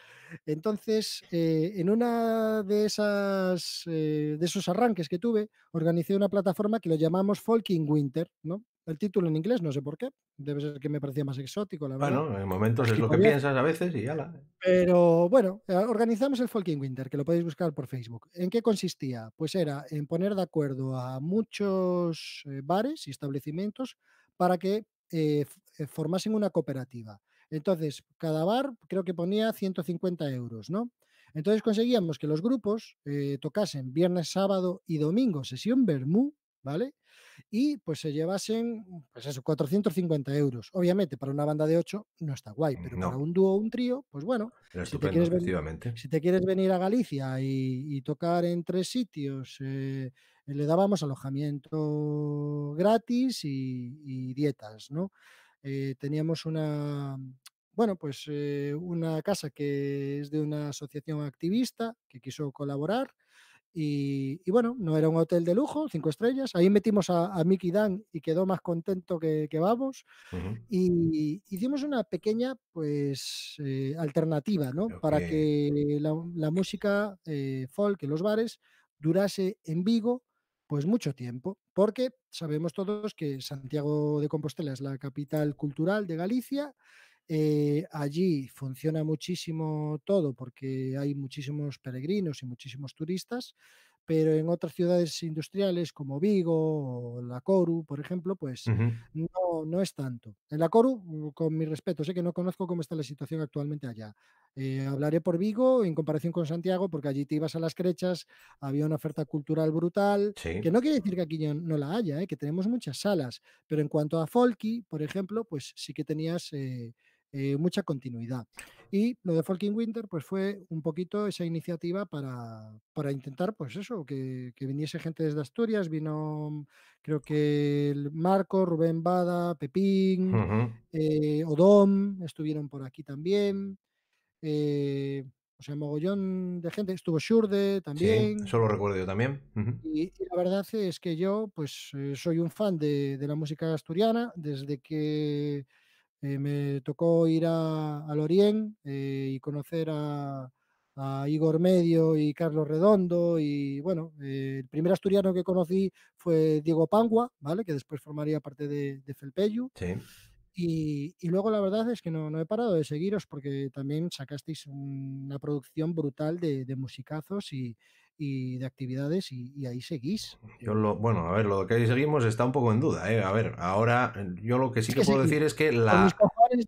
Entonces, eh, en una de esas eh, de esos arranques que tuve, organicé una plataforma que lo llamamos Folking Winter, ¿no? el título en inglés, no sé por qué. Debe ser que me parecía más exótico, la verdad. Bueno, en momentos es lo que piensas a veces y ya la. Eh. Pero bueno, eh, organizamos el Folking Winter, que lo podéis buscar por Facebook. ¿En qué consistía? Pues era en poner de acuerdo a muchos eh, bares y establecimientos para que formasen una cooperativa. Entonces, cada bar creo que ponía 150 euros, ¿no? Entonces conseguíamos que los grupos tocasen viernes, sábado y domingo, sesión Bermú, ¿vale? y pues se llevasen, mm, pues eso, 450 euros. Obviamente, para una banda de 8 no está guay, mm, pero para un dúo o un trío, pues bueno, si te, quieres venir, si te quieres venir a Galicia y, tocar en tres sitios, eh, le dábamos alojamiento gratis y, dietas, ¿no? Eh, teníamos una, bueno, pues eh, una casa que es de una asociación activista que quiso colaborar y, bueno, no era un hotel de lujo, cinco estrellas. Ahí metimos a, a Mickey Dan y quedó más contento que, vamos. Y hicimos una pequeña pues eh, alternativa, ¿no? Para que la, música eh, folk en los bares durase en Vigo pues mucho tiempo, porque sabemos todos que Santiago de Compostela es la capital cultural de Galicia eh, allí funciona muchísimo todo porque hay muchísimos peregrinos y muchísimos turistas, pero en otras ciudades industriales como Vigo o La Coru, por ejemplo, pues no, es tanto. En La Coru, mm, con mi respeto, sé que no conozco cómo está la situación actualmente allá. Eh, hablaré por Vigo en comparación con Santiago, porque allí te ibas a las crechas, había una oferta cultural brutal, que no quiere decir que aquí no la haya, ¿eh? que tenemos muchas salas, pero en cuanto a Folky, por ejemplo, pues sí que tenías... Eh, mucha continuidad. Y lo de Falking Winter, pues fue un poquito esa iniciativa para, intentar, pues eso, que, viniese gente desde Asturias, vino creo que Marco, Rubén Bada, Pepín, eh, Odón, estuvieron por aquí también. Eh, o sea, mogollón de gente. Estuvo Shurde también. recuerdo yo también. y, la verdad es que yo, pues, soy un fan de, de la música asturiana desde que eh, me tocó ir a, al eh, y conocer a, Igor Medio y Carlos Redondo. Y bueno, eh, el primer asturiano que conocí fue Diego Pangua, ¿vale? Que después formaría parte de, de Felpeyu. Y, luego la verdad es que no, no, he parado de seguiros porque también sacasteis una producción brutal de, de musicazos y, y de actividades y, ahí seguís. Yo lo, bueno, a ver, lo que ahí seguimos está un poco en duda. ¿eh? A ver, ahora eh, yo lo que sí que, puedo decir es que la...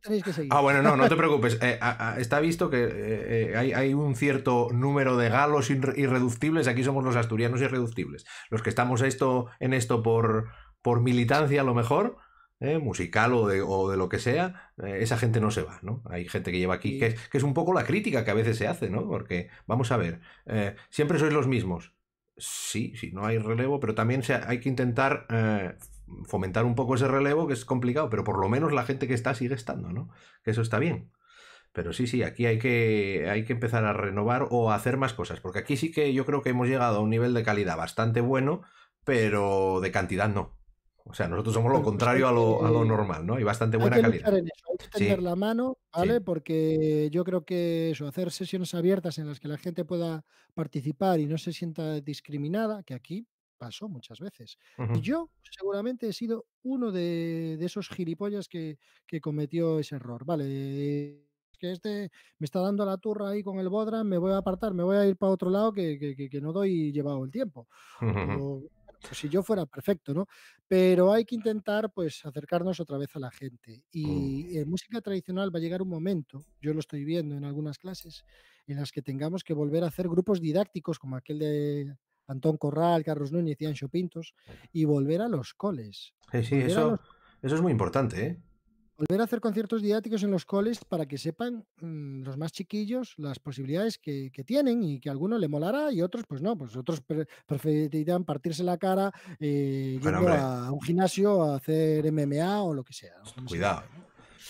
Tenéis que seguir. Ah, bueno, no, no te preocupes. Eh, está visto que hay, un cierto número de galos irreductibles. Aquí somos los asturianos irreductibles. Los que estamos esto, en esto por, por militancia a lo mejor, eh, musical o de, lo que sea, eh, esa gente no se va, ¿no? Hay gente que lleva aquí, que es, un poco la crítica que a veces se hace, ¿no? Porque, vamos a ver, eh, siempre sois los mismos. Sí, sí, no hay relevo, pero también hay que intentar fomentar un poco ese relevo, que es complicado, pero por lo menos la gente que está sigue estando, ¿no? Que eso está bien. Pero sí, sí, aquí hay que, hay que empezar a renovar o a hacer más cosas, porque aquí sí que yo creo que hemos llegado a un nivel de calidad bastante bueno, pero de cantidad no. O sea, nosotros somos lo pues contrario a lo, normal, ¿no? Y bastante buena hay que calidad. En eso, hay la mano, ¿vale? Porque yo creo que eso, hacer sesiones abiertas en las que la gente pueda participar y no se sienta discriminada, que aquí pasó muchas veces. Y yo seguramente he sido uno de, esos gilipollas que, cometió ese error, ¿vale? que este me está dando la turra ahí con el Bodran, me voy a apartar, me voy a ir para otro lado que, no doy llevado el tiempo. Pues, si yo fuera perfecto, ¿no? Pero hay que intentar, pues, acercarnos otra vez a la gente. Mm. Y en eh, música tradicional va a llegar un momento, yo lo estoy viendo en algunas clases, en las que tengamos que volver a hacer grupos didácticos como aquel de Antón Corral, Carlos Núñez y Ancho Pintos, y volver a los coles. Sí, sí, eso, eso es muy importante, ¿eh? Volver a hacer conciertos didáticos en los coles para que sepan mm, los más chiquillos las posibilidades que, tienen y que a alguno le molará y otros pues no, pues otros preferirán partirse la cara eh, y ir a un gimnasio a hacer MMA o lo que sea. Cuidado.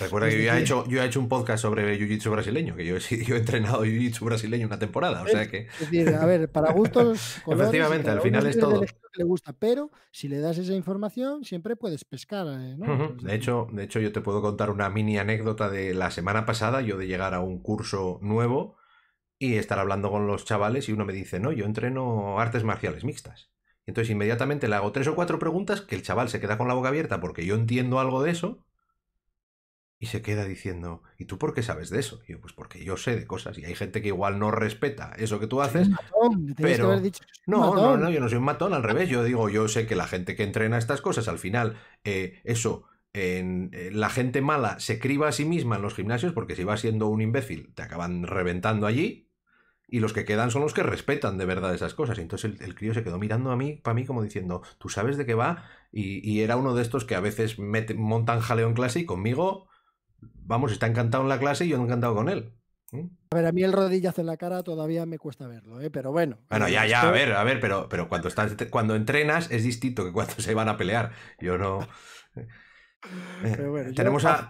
Recuerda que, yo, he hecho, yo he hecho un podcast sobre jiu-jitsu brasileño, que yo, he entrenado jiu-jitsu brasileño una temporada, o sea que... Es decir, a ver, para gustos... Efectivamente, al final es todo. le gusta, pero si le das esa información siempre puedes pescar, eh, ¿no? De hecho, de hecho yo te puedo contar una mini anécdota de la semana pasada, yo de llegar a un curso nuevo y estar hablando con los chavales y uno me dice, no, yo entreno artes marciales mixtas. Entonces inmediatamente le hago tres o cuatro preguntas que el chaval se queda con la boca abierta porque yo entiendo algo de eso y se queda diciendo, ¿y tú por qué sabes de eso? yo, pues porque yo sé de cosas y hay gente que igual no respeta eso que tú haces. pero no, no, no, yo no soy un matón, al revés, yo digo, yo sé que la gente que entrena estas cosas, al final, eh, eso, en, eh, la gente mala se criba a sí misma en los gimnasios porque si vas siendo un imbécil te acaban reventando allí. Y los que quedan son los que respetan de verdad esas cosas. Y entonces el, crío se quedó mirando a mí, para mí, como diciendo, tú sabes de qué va. Y, era uno de estos que a veces montan jaleo en clase y conmigo vamos, está encantado en la clase y yo encantado con él. ¿eh? A ver, a mí el rodilla hace la cara todavía me cuesta verlo, ¿eh? pero bueno. Bueno, ya, eh, ya, a ver, a ver, pero, pero cuando, estás, cuando entrenas es distinto que cuando se van a pelear. Yo no. tenemos a,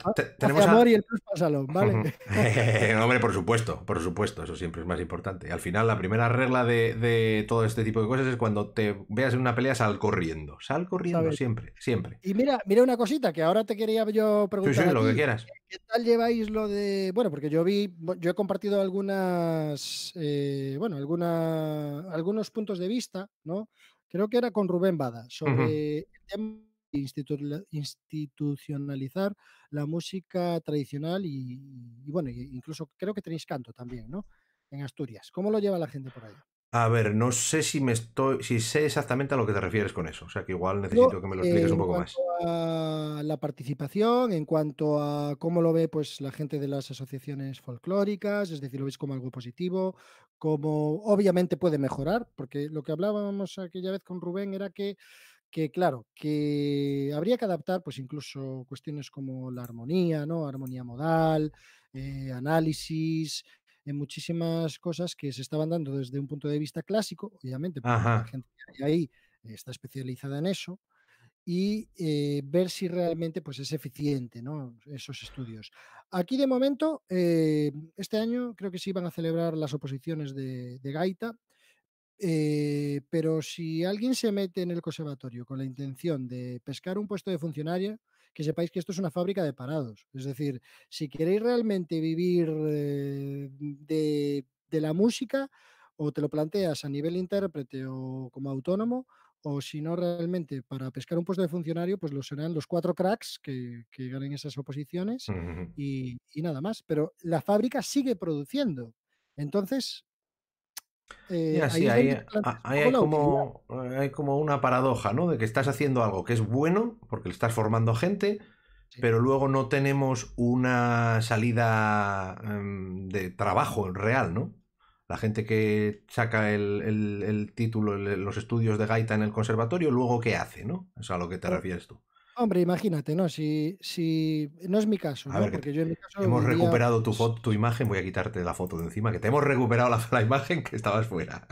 amor y el ¿vale? Eh, hombre, por supuesto, por supuesto, eso siempre es más importante. Al final, la primera regla de, todo este tipo de cosas es cuando te veas en una pelea, sal corriendo. Sal corriendo siempre, siempre. Y mira, mira una cosita que ahora te quería yo preguntar. lo que quieras. ¿Qué tal lleváis lo de. Bueno, porque yo vi, yo he compartido algunas, eh, bueno, algunas algunos puntos de vista, ¿no? Creo que era con Rubén Bada, sobre institucionalizar la música tradicional y, bueno, incluso creo que tenéis canto también, ¿no? En Asturias. ¿Cómo lo lleva la gente por ahí? A ver, no sé si me estoy, si sé exactamente a lo que te refieres con eso. O sea que igual necesito que me lo expliques un poco más. En cuanto a la participación, en cuanto a cómo lo ve pues la gente de las asociaciones folclóricas, es decir, lo veis como algo positivo, como obviamente puede mejorar, porque lo que hablábamos aquella vez con Rubén era que que claro, que habría que adaptar pues incluso cuestiones como la armonía, ¿no? Armonía modal, eh, análisis, en eh, muchísimas cosas que se estaban dando desde un punto de vista clásico, obviamente, porque la gente que hay ahí está especializada en eso, y eh, ver si realmente pues, es eficiente esos estudios. Aquí de momento, este año creo que sí iban a celebrar las oposiciones de Gaita, eh, pero si alguien se mete en el conservatorio con la intención de pescar un puesto de funcionario, que sepáis que esto es una fábrica de parados. Es decir, si queréis realmente vivir eh, de, la música, o te lo planteas a nivel intérprete o como autónomo, o si no realmente para pescar un puesto de funcionario, pues lo serán los cuatro cracks que, que ganen esas oposiciones y, y nada más. Pero la fábrica sigue produciendo. Entonces, y eh, así hay, como, eh, como, una paradoja, ¿no? De que estás haciendo algo que es bueno, porque le estás formando gente, pero luego no tenemos una salida em, de trabajo real, ¿no? La gente que saca el, título, los estudios de gaita en el conservatorio, luego qué hace, ¿no? Es a lo que te refieres tú. Hombre, imagínate, ¿no? Si, si no es mi caso, ¿no? porque yo en mi caso. Hemos recuperado tu foto, tu imagen, voy a quitarte la foto de encima, que te hemos recuperado la, imagen que estabas fuera.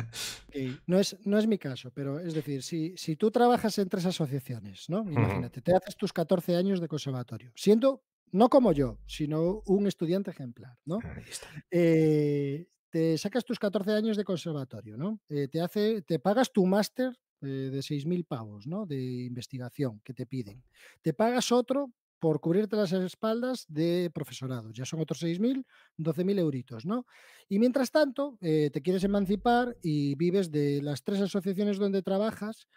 No, es, no es mi caso, pero es decir, si, si tú trabajas en tres asociaciones, ¿no? Imagínate, te haces tus 14 años de conservatorio, siendo, no como yo, sino un estudiante ejemplar, ¿no? Eh, te sacas tus 14 años de conservatorio, ¿no? Eh, te, hace, te pagas tu máster eh, de 6.000 pavos ¿no? de investigación que te piden. Te pagas otro por cubrirte las espaldas de profesorado. Ya son otros 6.000, 12.000 euritos, ¿no? Y mientras tanto, eh, te quieres emancipar y vives de las tres asociaciones donde trabajas,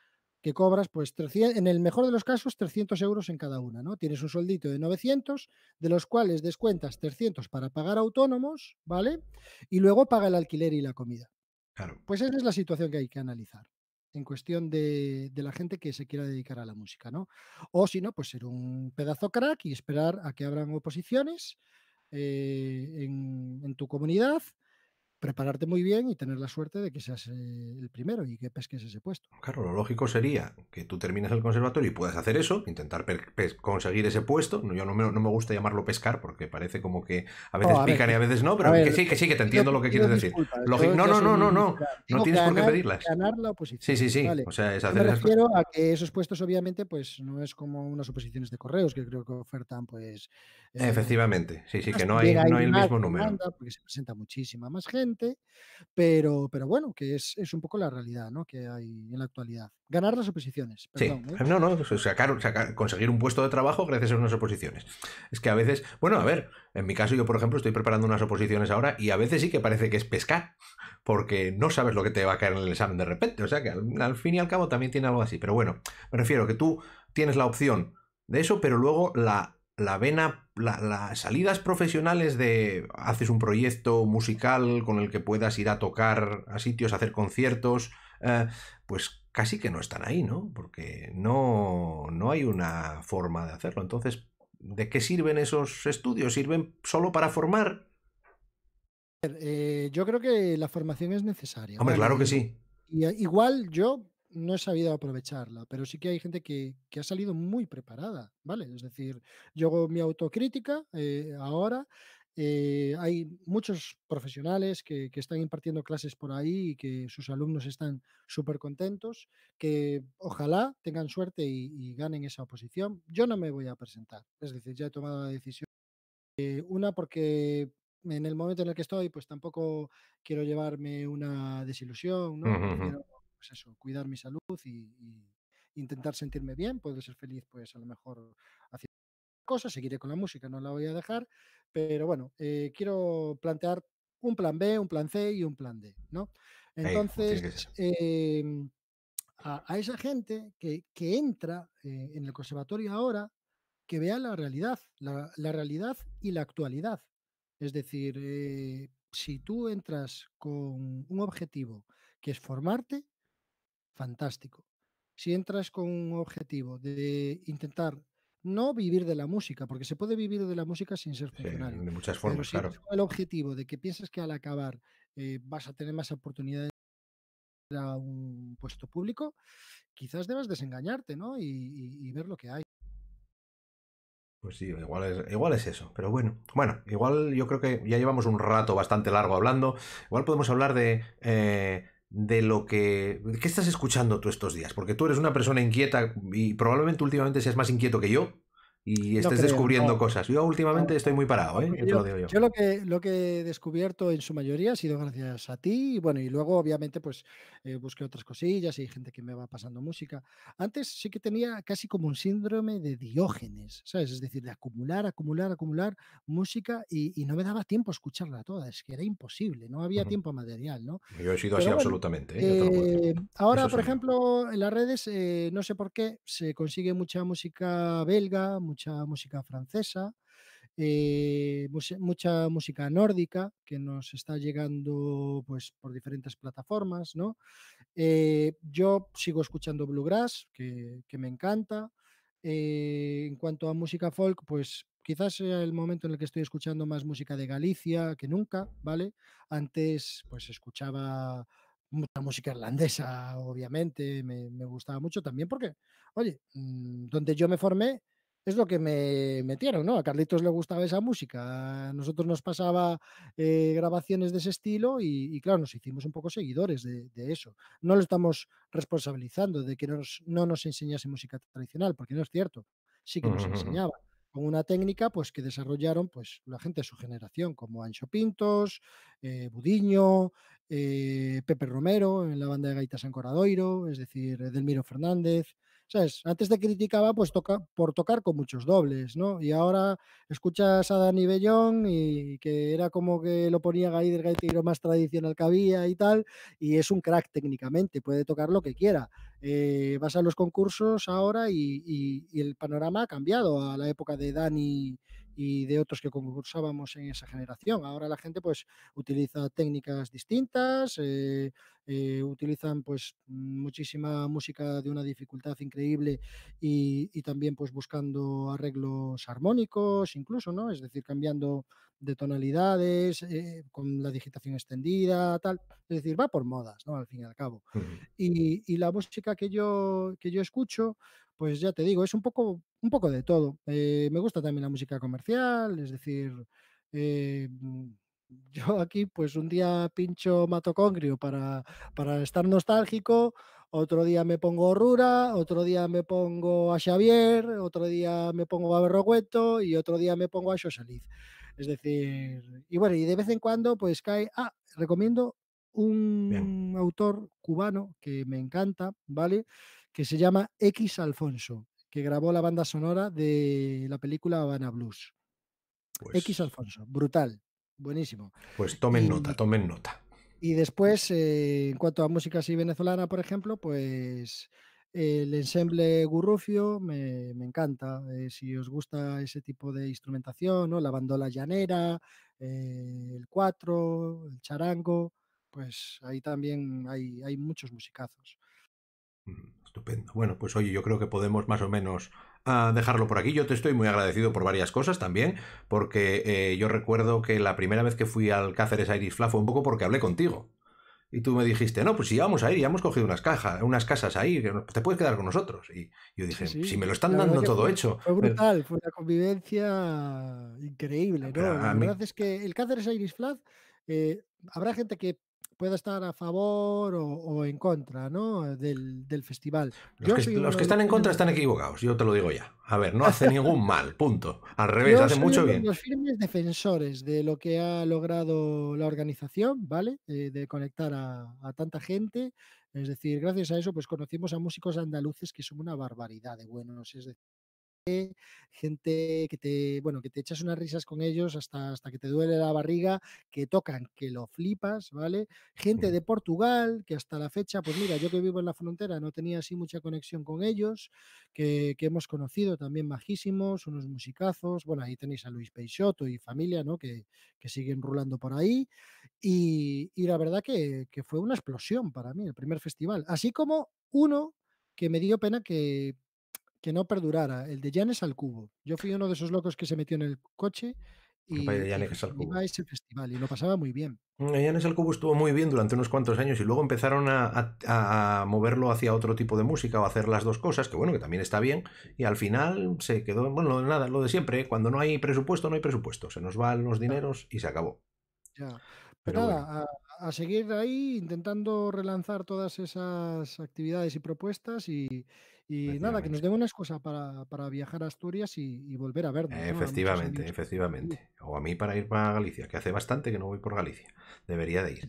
que cobras, pues, en el mejor de los casos, 300 euros en cada una, ¿no? Tienes un soldito de 900, de los cuales descuentas 300 para pagar autónomos, ¿vale? Y luego paga el alquiler y la comida. Claro. Pues esa es la situación que hay que analizar en cuestión de, de, la gente que se quiera dedicar a la música, ¿no? O si no, pues ser un pedazo crack y esperar a que abran oposiciones eh, en, en, tu comunidad prepararte muy bien y tener la suerte de que seas eh, el primero y que pesques ese puesto. Claro, lo lógico sería que tú termines el conservatorio y puedas hacer eso, intentar conseguir ese puesto. Yo no me, no me, gusta llamarlo pescar porque parece como que a veces oh, pican y a veces no, pero que sí, que sí, que te entiendo lo que quieres decir. no, no, no, no, no, no, tienes por qué pedirlas. Ganar la oposición. Sí, sí, sí. O sea, es hacer me a que esos puestos obviamente pues no es como unas oposiciones de correos que creo que ofertan pues... Eh, Efectivamente, sí, sí, que no hay, no hay el mismo número. Porque se presenta muchísima más gente pero, pero bueno, que es, un poco la realidad que hay en la actualidad. Ganar las oposiciones. sí. ¿eh? No, no, sacar, conseguir un puesto de trabajo gracias a unas oposiciones. Es que a veces, bueno, a ver, en mi caso yo, por ejemplo, estoy preparando unas oposiciones ahora y a veces sí que parece que es pescar, porque no sabes lo que te va a caer en el examen de repente. O sea que al fin y al cabo también tiene algo así. Pero bueno, me refiero que tú tienes la opción de eso, pero luego la la vena, las salidas profesionales de haces un proyecto musical con el que puedas ir a tocar a sitios, a hacer conciertos, eh, pues casi que no están ahí, ¿no? Porque no, no hay una forma de hacerlo. Entonces, ¿de qué sirven esos estudios? ¿Sirven solo para formar? Eh, yo creo que la formación es necesaria. Hombre, claro que sí. Y, eh, igual yo no he sabido aprovecharla, pero sí que hay gente que, ha salido muy preparada, ¿vale? Es decir, yo hago mi autocrítica eh, ahora. Eh, hay muchos profesionales que, están impartiendo clases por ahí y que sus alumnos están súper contentos, que ojalá tengan suerte y, ganen esa oposición. Yo no me voy a presentar, es decir, ya he tomado la decisión. Eh, una porque en el momento en el que estoy, pues tampoco quiero llevarme una desilusión, ¿no? Pues eso, cuidar mi salud y, intentar sentirme bien, puedo ser feliz, pues a lo mejor haciendo cosas, seguiré con la música, no la voy a dejar, pero bueno, eh, quiero plantear un plan B, un plan C y un plan D, ¿no? Entonces, em, a, esa gente que, entra eh, en el conservatorio ahora, que vea la realidad, la realidad y la actualidad. Es decir, eh, si tú entras con un objetivo que es formarte, fantástico. Si entras con un objetivo de intentar no vivir de la música, porque se puede vivir de la música sin ser funcional. de muchas formas, pero si claro. Con el objetivo de que piensas que al acabar eh, vas a tener más oportunidades a un puesto público, quizás debas desengañarte, ¿no? Y, ver lo que hay. Pues sí, igual es, igual es eso. Pero bueno, bueno, igual yo creo que ya llevamos un rato bastante largo hablando. Igual podemos hablar de eh, de lo que... ¿Qué estás escuchando tú estos días? Porque tú eres una persona inquieta y probablemente últimamente seas más inquieto que yo y estés descubriendo cosas. Yo últimamente estoy muy parado, ¿eh? yo, lo que lo que he descubierto en su mayoría ha sido gracias a ti y bueno, y luego obviamente pues eh, busqué otras cosillas y hay gente que me va pasando música. Antes sí que tenía casi como un síndrome de diógenes, ¿sabes? Es decir, de acumular, acumular, acumular música y, no me daba tiempo a escucharla toda, es que era imposible, no había tiempo material, ¿no? Yo he sido así absolutamente. ¿eh? Eh, ahora, por ejemplo, en las redes, no sé por qué, se consigue mucha música belga, mucha música francesa, eh, mucha música nórdica que nos está llegando pues, por diferentes plataformas. ¿no? Eh, yo sigo escuchando bluegrass, que, me encanta. Eh, en cuanto a música folk, pues quizás sea el momento en el que estoy escuchando más música de Galicia que nunca, ¿vale? Antes pues escuchaba mucha música irlandesa, obviamente, me, me, gustaba mucho también porque, oye, mm, donde yo me formé es lo que me metieron, ¿no? A Carlitos le gustaba esa música, a nosotros nos pasaba eh, grabaciones de ese estilo y, claro, nos hicimos un poco seguidores de, eso. No lo estamos responsabilizando de que no nos enseñase música tradicional, porque no es cierto, sí que nos enseñaba con una técnica pues que desarrollaron pues la gente de su generación como Ancho Pintos, eh, Budiño, eh, Pepe Romero en la banda de gaitas en Coradoiro, es decir, Delmiro Fernández, antes te criticaba pues por tocar con muchos dobles, ¿no? Y ahora escuchas a Dani Bellón y que era como que lo ponía Gaider Gaitero más tradicional que había y tal, y es un crack técnicamente, puede tocar lo que quiera. Eh, vas a los concursos ahora y, y, el panorama ha cambiado a la época de Dani y de otros que concursábamos en esa generación. Ahora la gente pues utiliza técnicas distintas, eh, eh, utilizan pues muchísima música de una dificultad increíble y, y, también pues buscando arreglos armónicos incluso, ¿no? Es decir, cambiando de tonalidades, eh, con la digitación extendida, tal. Es decir, va por modas, ¿no? Al fin y al cabo. y, y, la música que yo, que yo escucho, pues ya te digo, es un poco, un poco de todo. Eh, me gusta también la música comercial, es decir, eh, mm, yo aquí pues un día pincho Mato Congrio para, para estar nostálgico, otro día me pongo Rura, otro día me pongo a Xavier, otro día me pongo a Berrogueto y otro día me pongo a Xosaliz es decir, y bueno, y de vez en cuando pues cae, ah, recomiendo un autor cubano que me encanta, ¿vale? Que se llama X Alfonso, que grabó la banda sonora de la película Habana Blues. X pues Alfonso, brutal, buenísimo. Pues tomen nota, tomen nota. Y después, eh, en cuanto a música así venezolana, por ejemplo, pues el ensemble Gurrufio me, encanta. Eh, si os gusta ese tipo de instrumentación, ¿no? la bandola llanera, eh, el cuatro, el charango, pues ahí también hay, hay muchos musicazos. Mm, estupendo. Bueno, pues oye, yo creo que podemos más o menos ah, dejarlo por aquí. Yo te estoy muy agradecido por varias cosas también, porque eh, yo recuerdo que la primera vez que fui al Cáceres Iris Fla fue un poco porque hablé contigo. Y tú me dijiste, no, pues si vamos a ir, ya hemos cogido unas cajas, unas casas ahí, pues te puedes quedar con nosotros. Y yo dije, si me lo están dando todo hecho. Fue brutal, fue una convivencia increíble, ¿no? La verdad es que el Cáceres Iris Flat, eh, habrá gente que pueda estar a favor o, en contra ¿no? del, festival. Los, que, están en contra están equivocados, yo te lo digo ya. A ver, no hace ningún mal, punto. Al revés, hace mucho bien. Los firmes defensores de lo que ha logrado la organización, ¿vale? Eh, de conectar a, tanta gente. Es decir, gracias a eso, pues conocimos a músicos andaluces que son una barbaridad de buenos. Es decir, gente que te, bueno, que te echas unas risas con ellos hasta, hasta que te duele la barriga, que tocan, que lo flipas, ¿vale? Gente de Portugal, que hasta la fecha, pues mira, yo que vivo en la frontera no tenía así mucha conexión con ellos, que, hemos conocido también majísimos, unos musicazos, bueno, ahí tenéis a Luis Peixoto y familia, ¿no? Que, siguen rulando por ahí, y, la verdad que fue una explosión para mí, el primer festival, así como uno que me dio pena que, que no perdurara, el de Yanes al cubo. Yo fui uno de esos locos que se metió en el coche y, iba a ese festival y lo pasaba muy bien. Mm, Janes al cubo estuvo muy bien durante unos cuantos años y luego empezaron a, moverlo hacia otro tipo de música o hacer las dos cosas, que bueno, que también está bien, y al final se quedó, bueno, nada, lo de siempre, cuando no hay presupuesto, no hay presupuesto, se nos van los dineros y se acabó. Pues Pero nada, a, seguir ahí intentando relanzar todas esas actividades y propuestas y, y nada, que nos den una excusa para, viajar a Asturias y, volver a vernos. Efectivamente, efectivamente. O a mí para ir para Galicia, que hace bastante que no voy por Galicia. Debería de ir.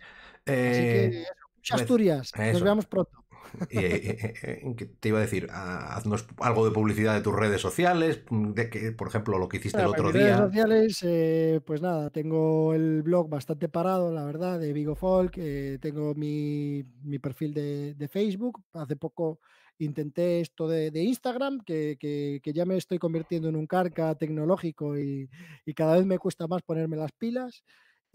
Así que, eh, pues, Asturias, nos veamos pronto. Eh, eh, te iba a decir, ah, haznos algo de publicidad de tus redes sociales, mm, de que, por ejemplo, lo que hiciste el otro día. redes sociales, pues nada, tengo el blog bastante parado, la verdad, de Vigo Folk, tengo mi, perfil de, de, Facebook, hace poco intenté esto de, Instagram, que, ya me estoy convirtiendo en un carca tecnológico y, cada vez me cuesta más ponerme las pilas.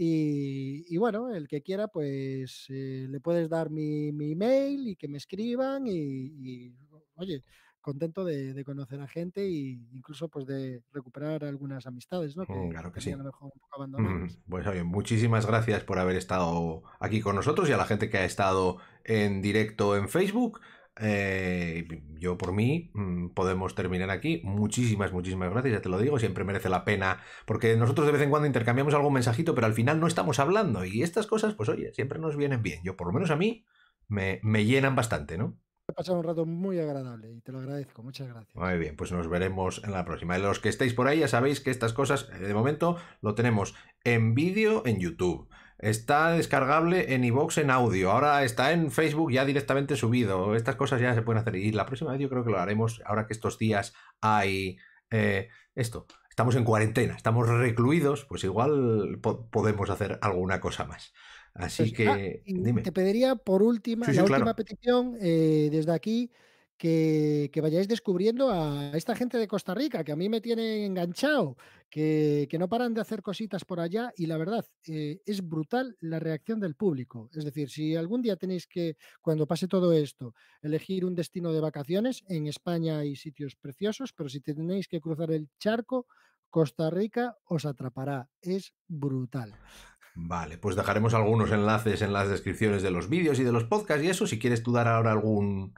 Y, bueno, el que quiera, pues eh, le puedes dar mi, email y que me escriban y, oye, contento de, conocer a gente e incluso pues de recuperar algunas amistades, ¿no? Mm, claro que sí. A lo mejor un poco mm, pues, muchísimas gracias por haber estado aquí con nosotros y a la gente que ha estado en directo en Facebook. Eh, yo por mí mm, podemos terminar aquí. Muchísimas, muchísimas gracias, ya te lo digo, siempre merece la pena, porque nosotros de vez en cuando intercambiamos algún mensajito, pero al final no estamos hablando y estas cosas, pues oye, siempre nos vienen bien. Yo por lo menos a mí me, me llenan bastante, ¿no? He pasado un rato muy agradable y te lo agradezco. Muchas gracias. Muy bien, pues nos veremos en la próxima. los que estéis por ahí ya sabéis que estas cosas, eh, de momento, lo tenemos en vídeo en YouTube Está descargable en iBox en audio. Ahora está en Facebook ya directamente subido. Estas cosas ya se pueden hacer. Y la próxima vez yo creo que lo haremos ahora que estos días hay eh, esto. Estamos en cuarentena, estamos recluidos, pues igual podemos hacer alguna cosa más. Así pues, ah, que dime. te pediría por última, la última petición eh, desde aquí que, vayáis descubriendo a esta gente de Costa Rica, que a mí me tiene enganchado, que, no paran de hacer cositas por allá y la verdad eh, es brutal la reacción del público. Es decir, si algún día tenéis que, cuando pase todo esto, elegir un destino de vacaciones, en España hay sitios preciosos, pero si tenéis que cruzar el charco, Costa Rica os atrapará. Es brutal. Vale, pues dejaremos algunos enlaces en las descripciones de los vídeos y de los podcasts y eso, si quieres tú dar ahora algún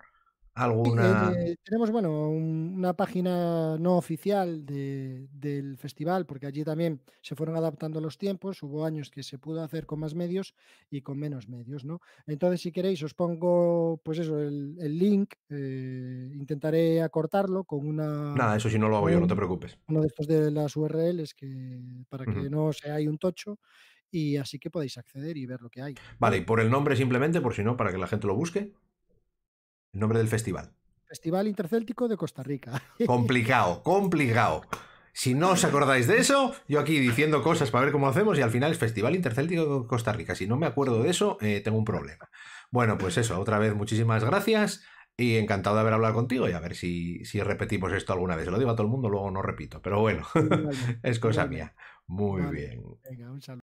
alguna. Eh, tenemos, bueno, una página no oficial del festival, porque allí también se fueron adaptando los tiempos. Hubo años que se pudo hacer con más medios y con menos medios, ¿no? Entonces, si queréis, os pongo, pues eso, el, link. Eh, intentaré acortarlo con una. Nada, eso si no lo hago yo, no te preocupes. Uno de estos de las URLs que para que no sea hay un tocho y así que podéis acceder y ver lo que hay. Vale, y por el nombre simplemente, por si no, para que la gente lo busque. El nombre del festival. Festival Intercéltico de Costa Rica. Complicado, complicado. Si no os acordáis de eso, yo aquí diciendo cosas para ver cómo hacemos y al final es Festival Intercéltico de Costa Rica. Si no me acuerdo de eso, eh, tengo un problema. Bueno, pues eso, otra vez muchísimas gracias y encantado de haber hablado contigo y a ver si, si repetimos esto alguna vez. Se lo digo a todo el mundo, luego no repito, pero bueno, es cosa mía. Muy bien. Venga, un saludo.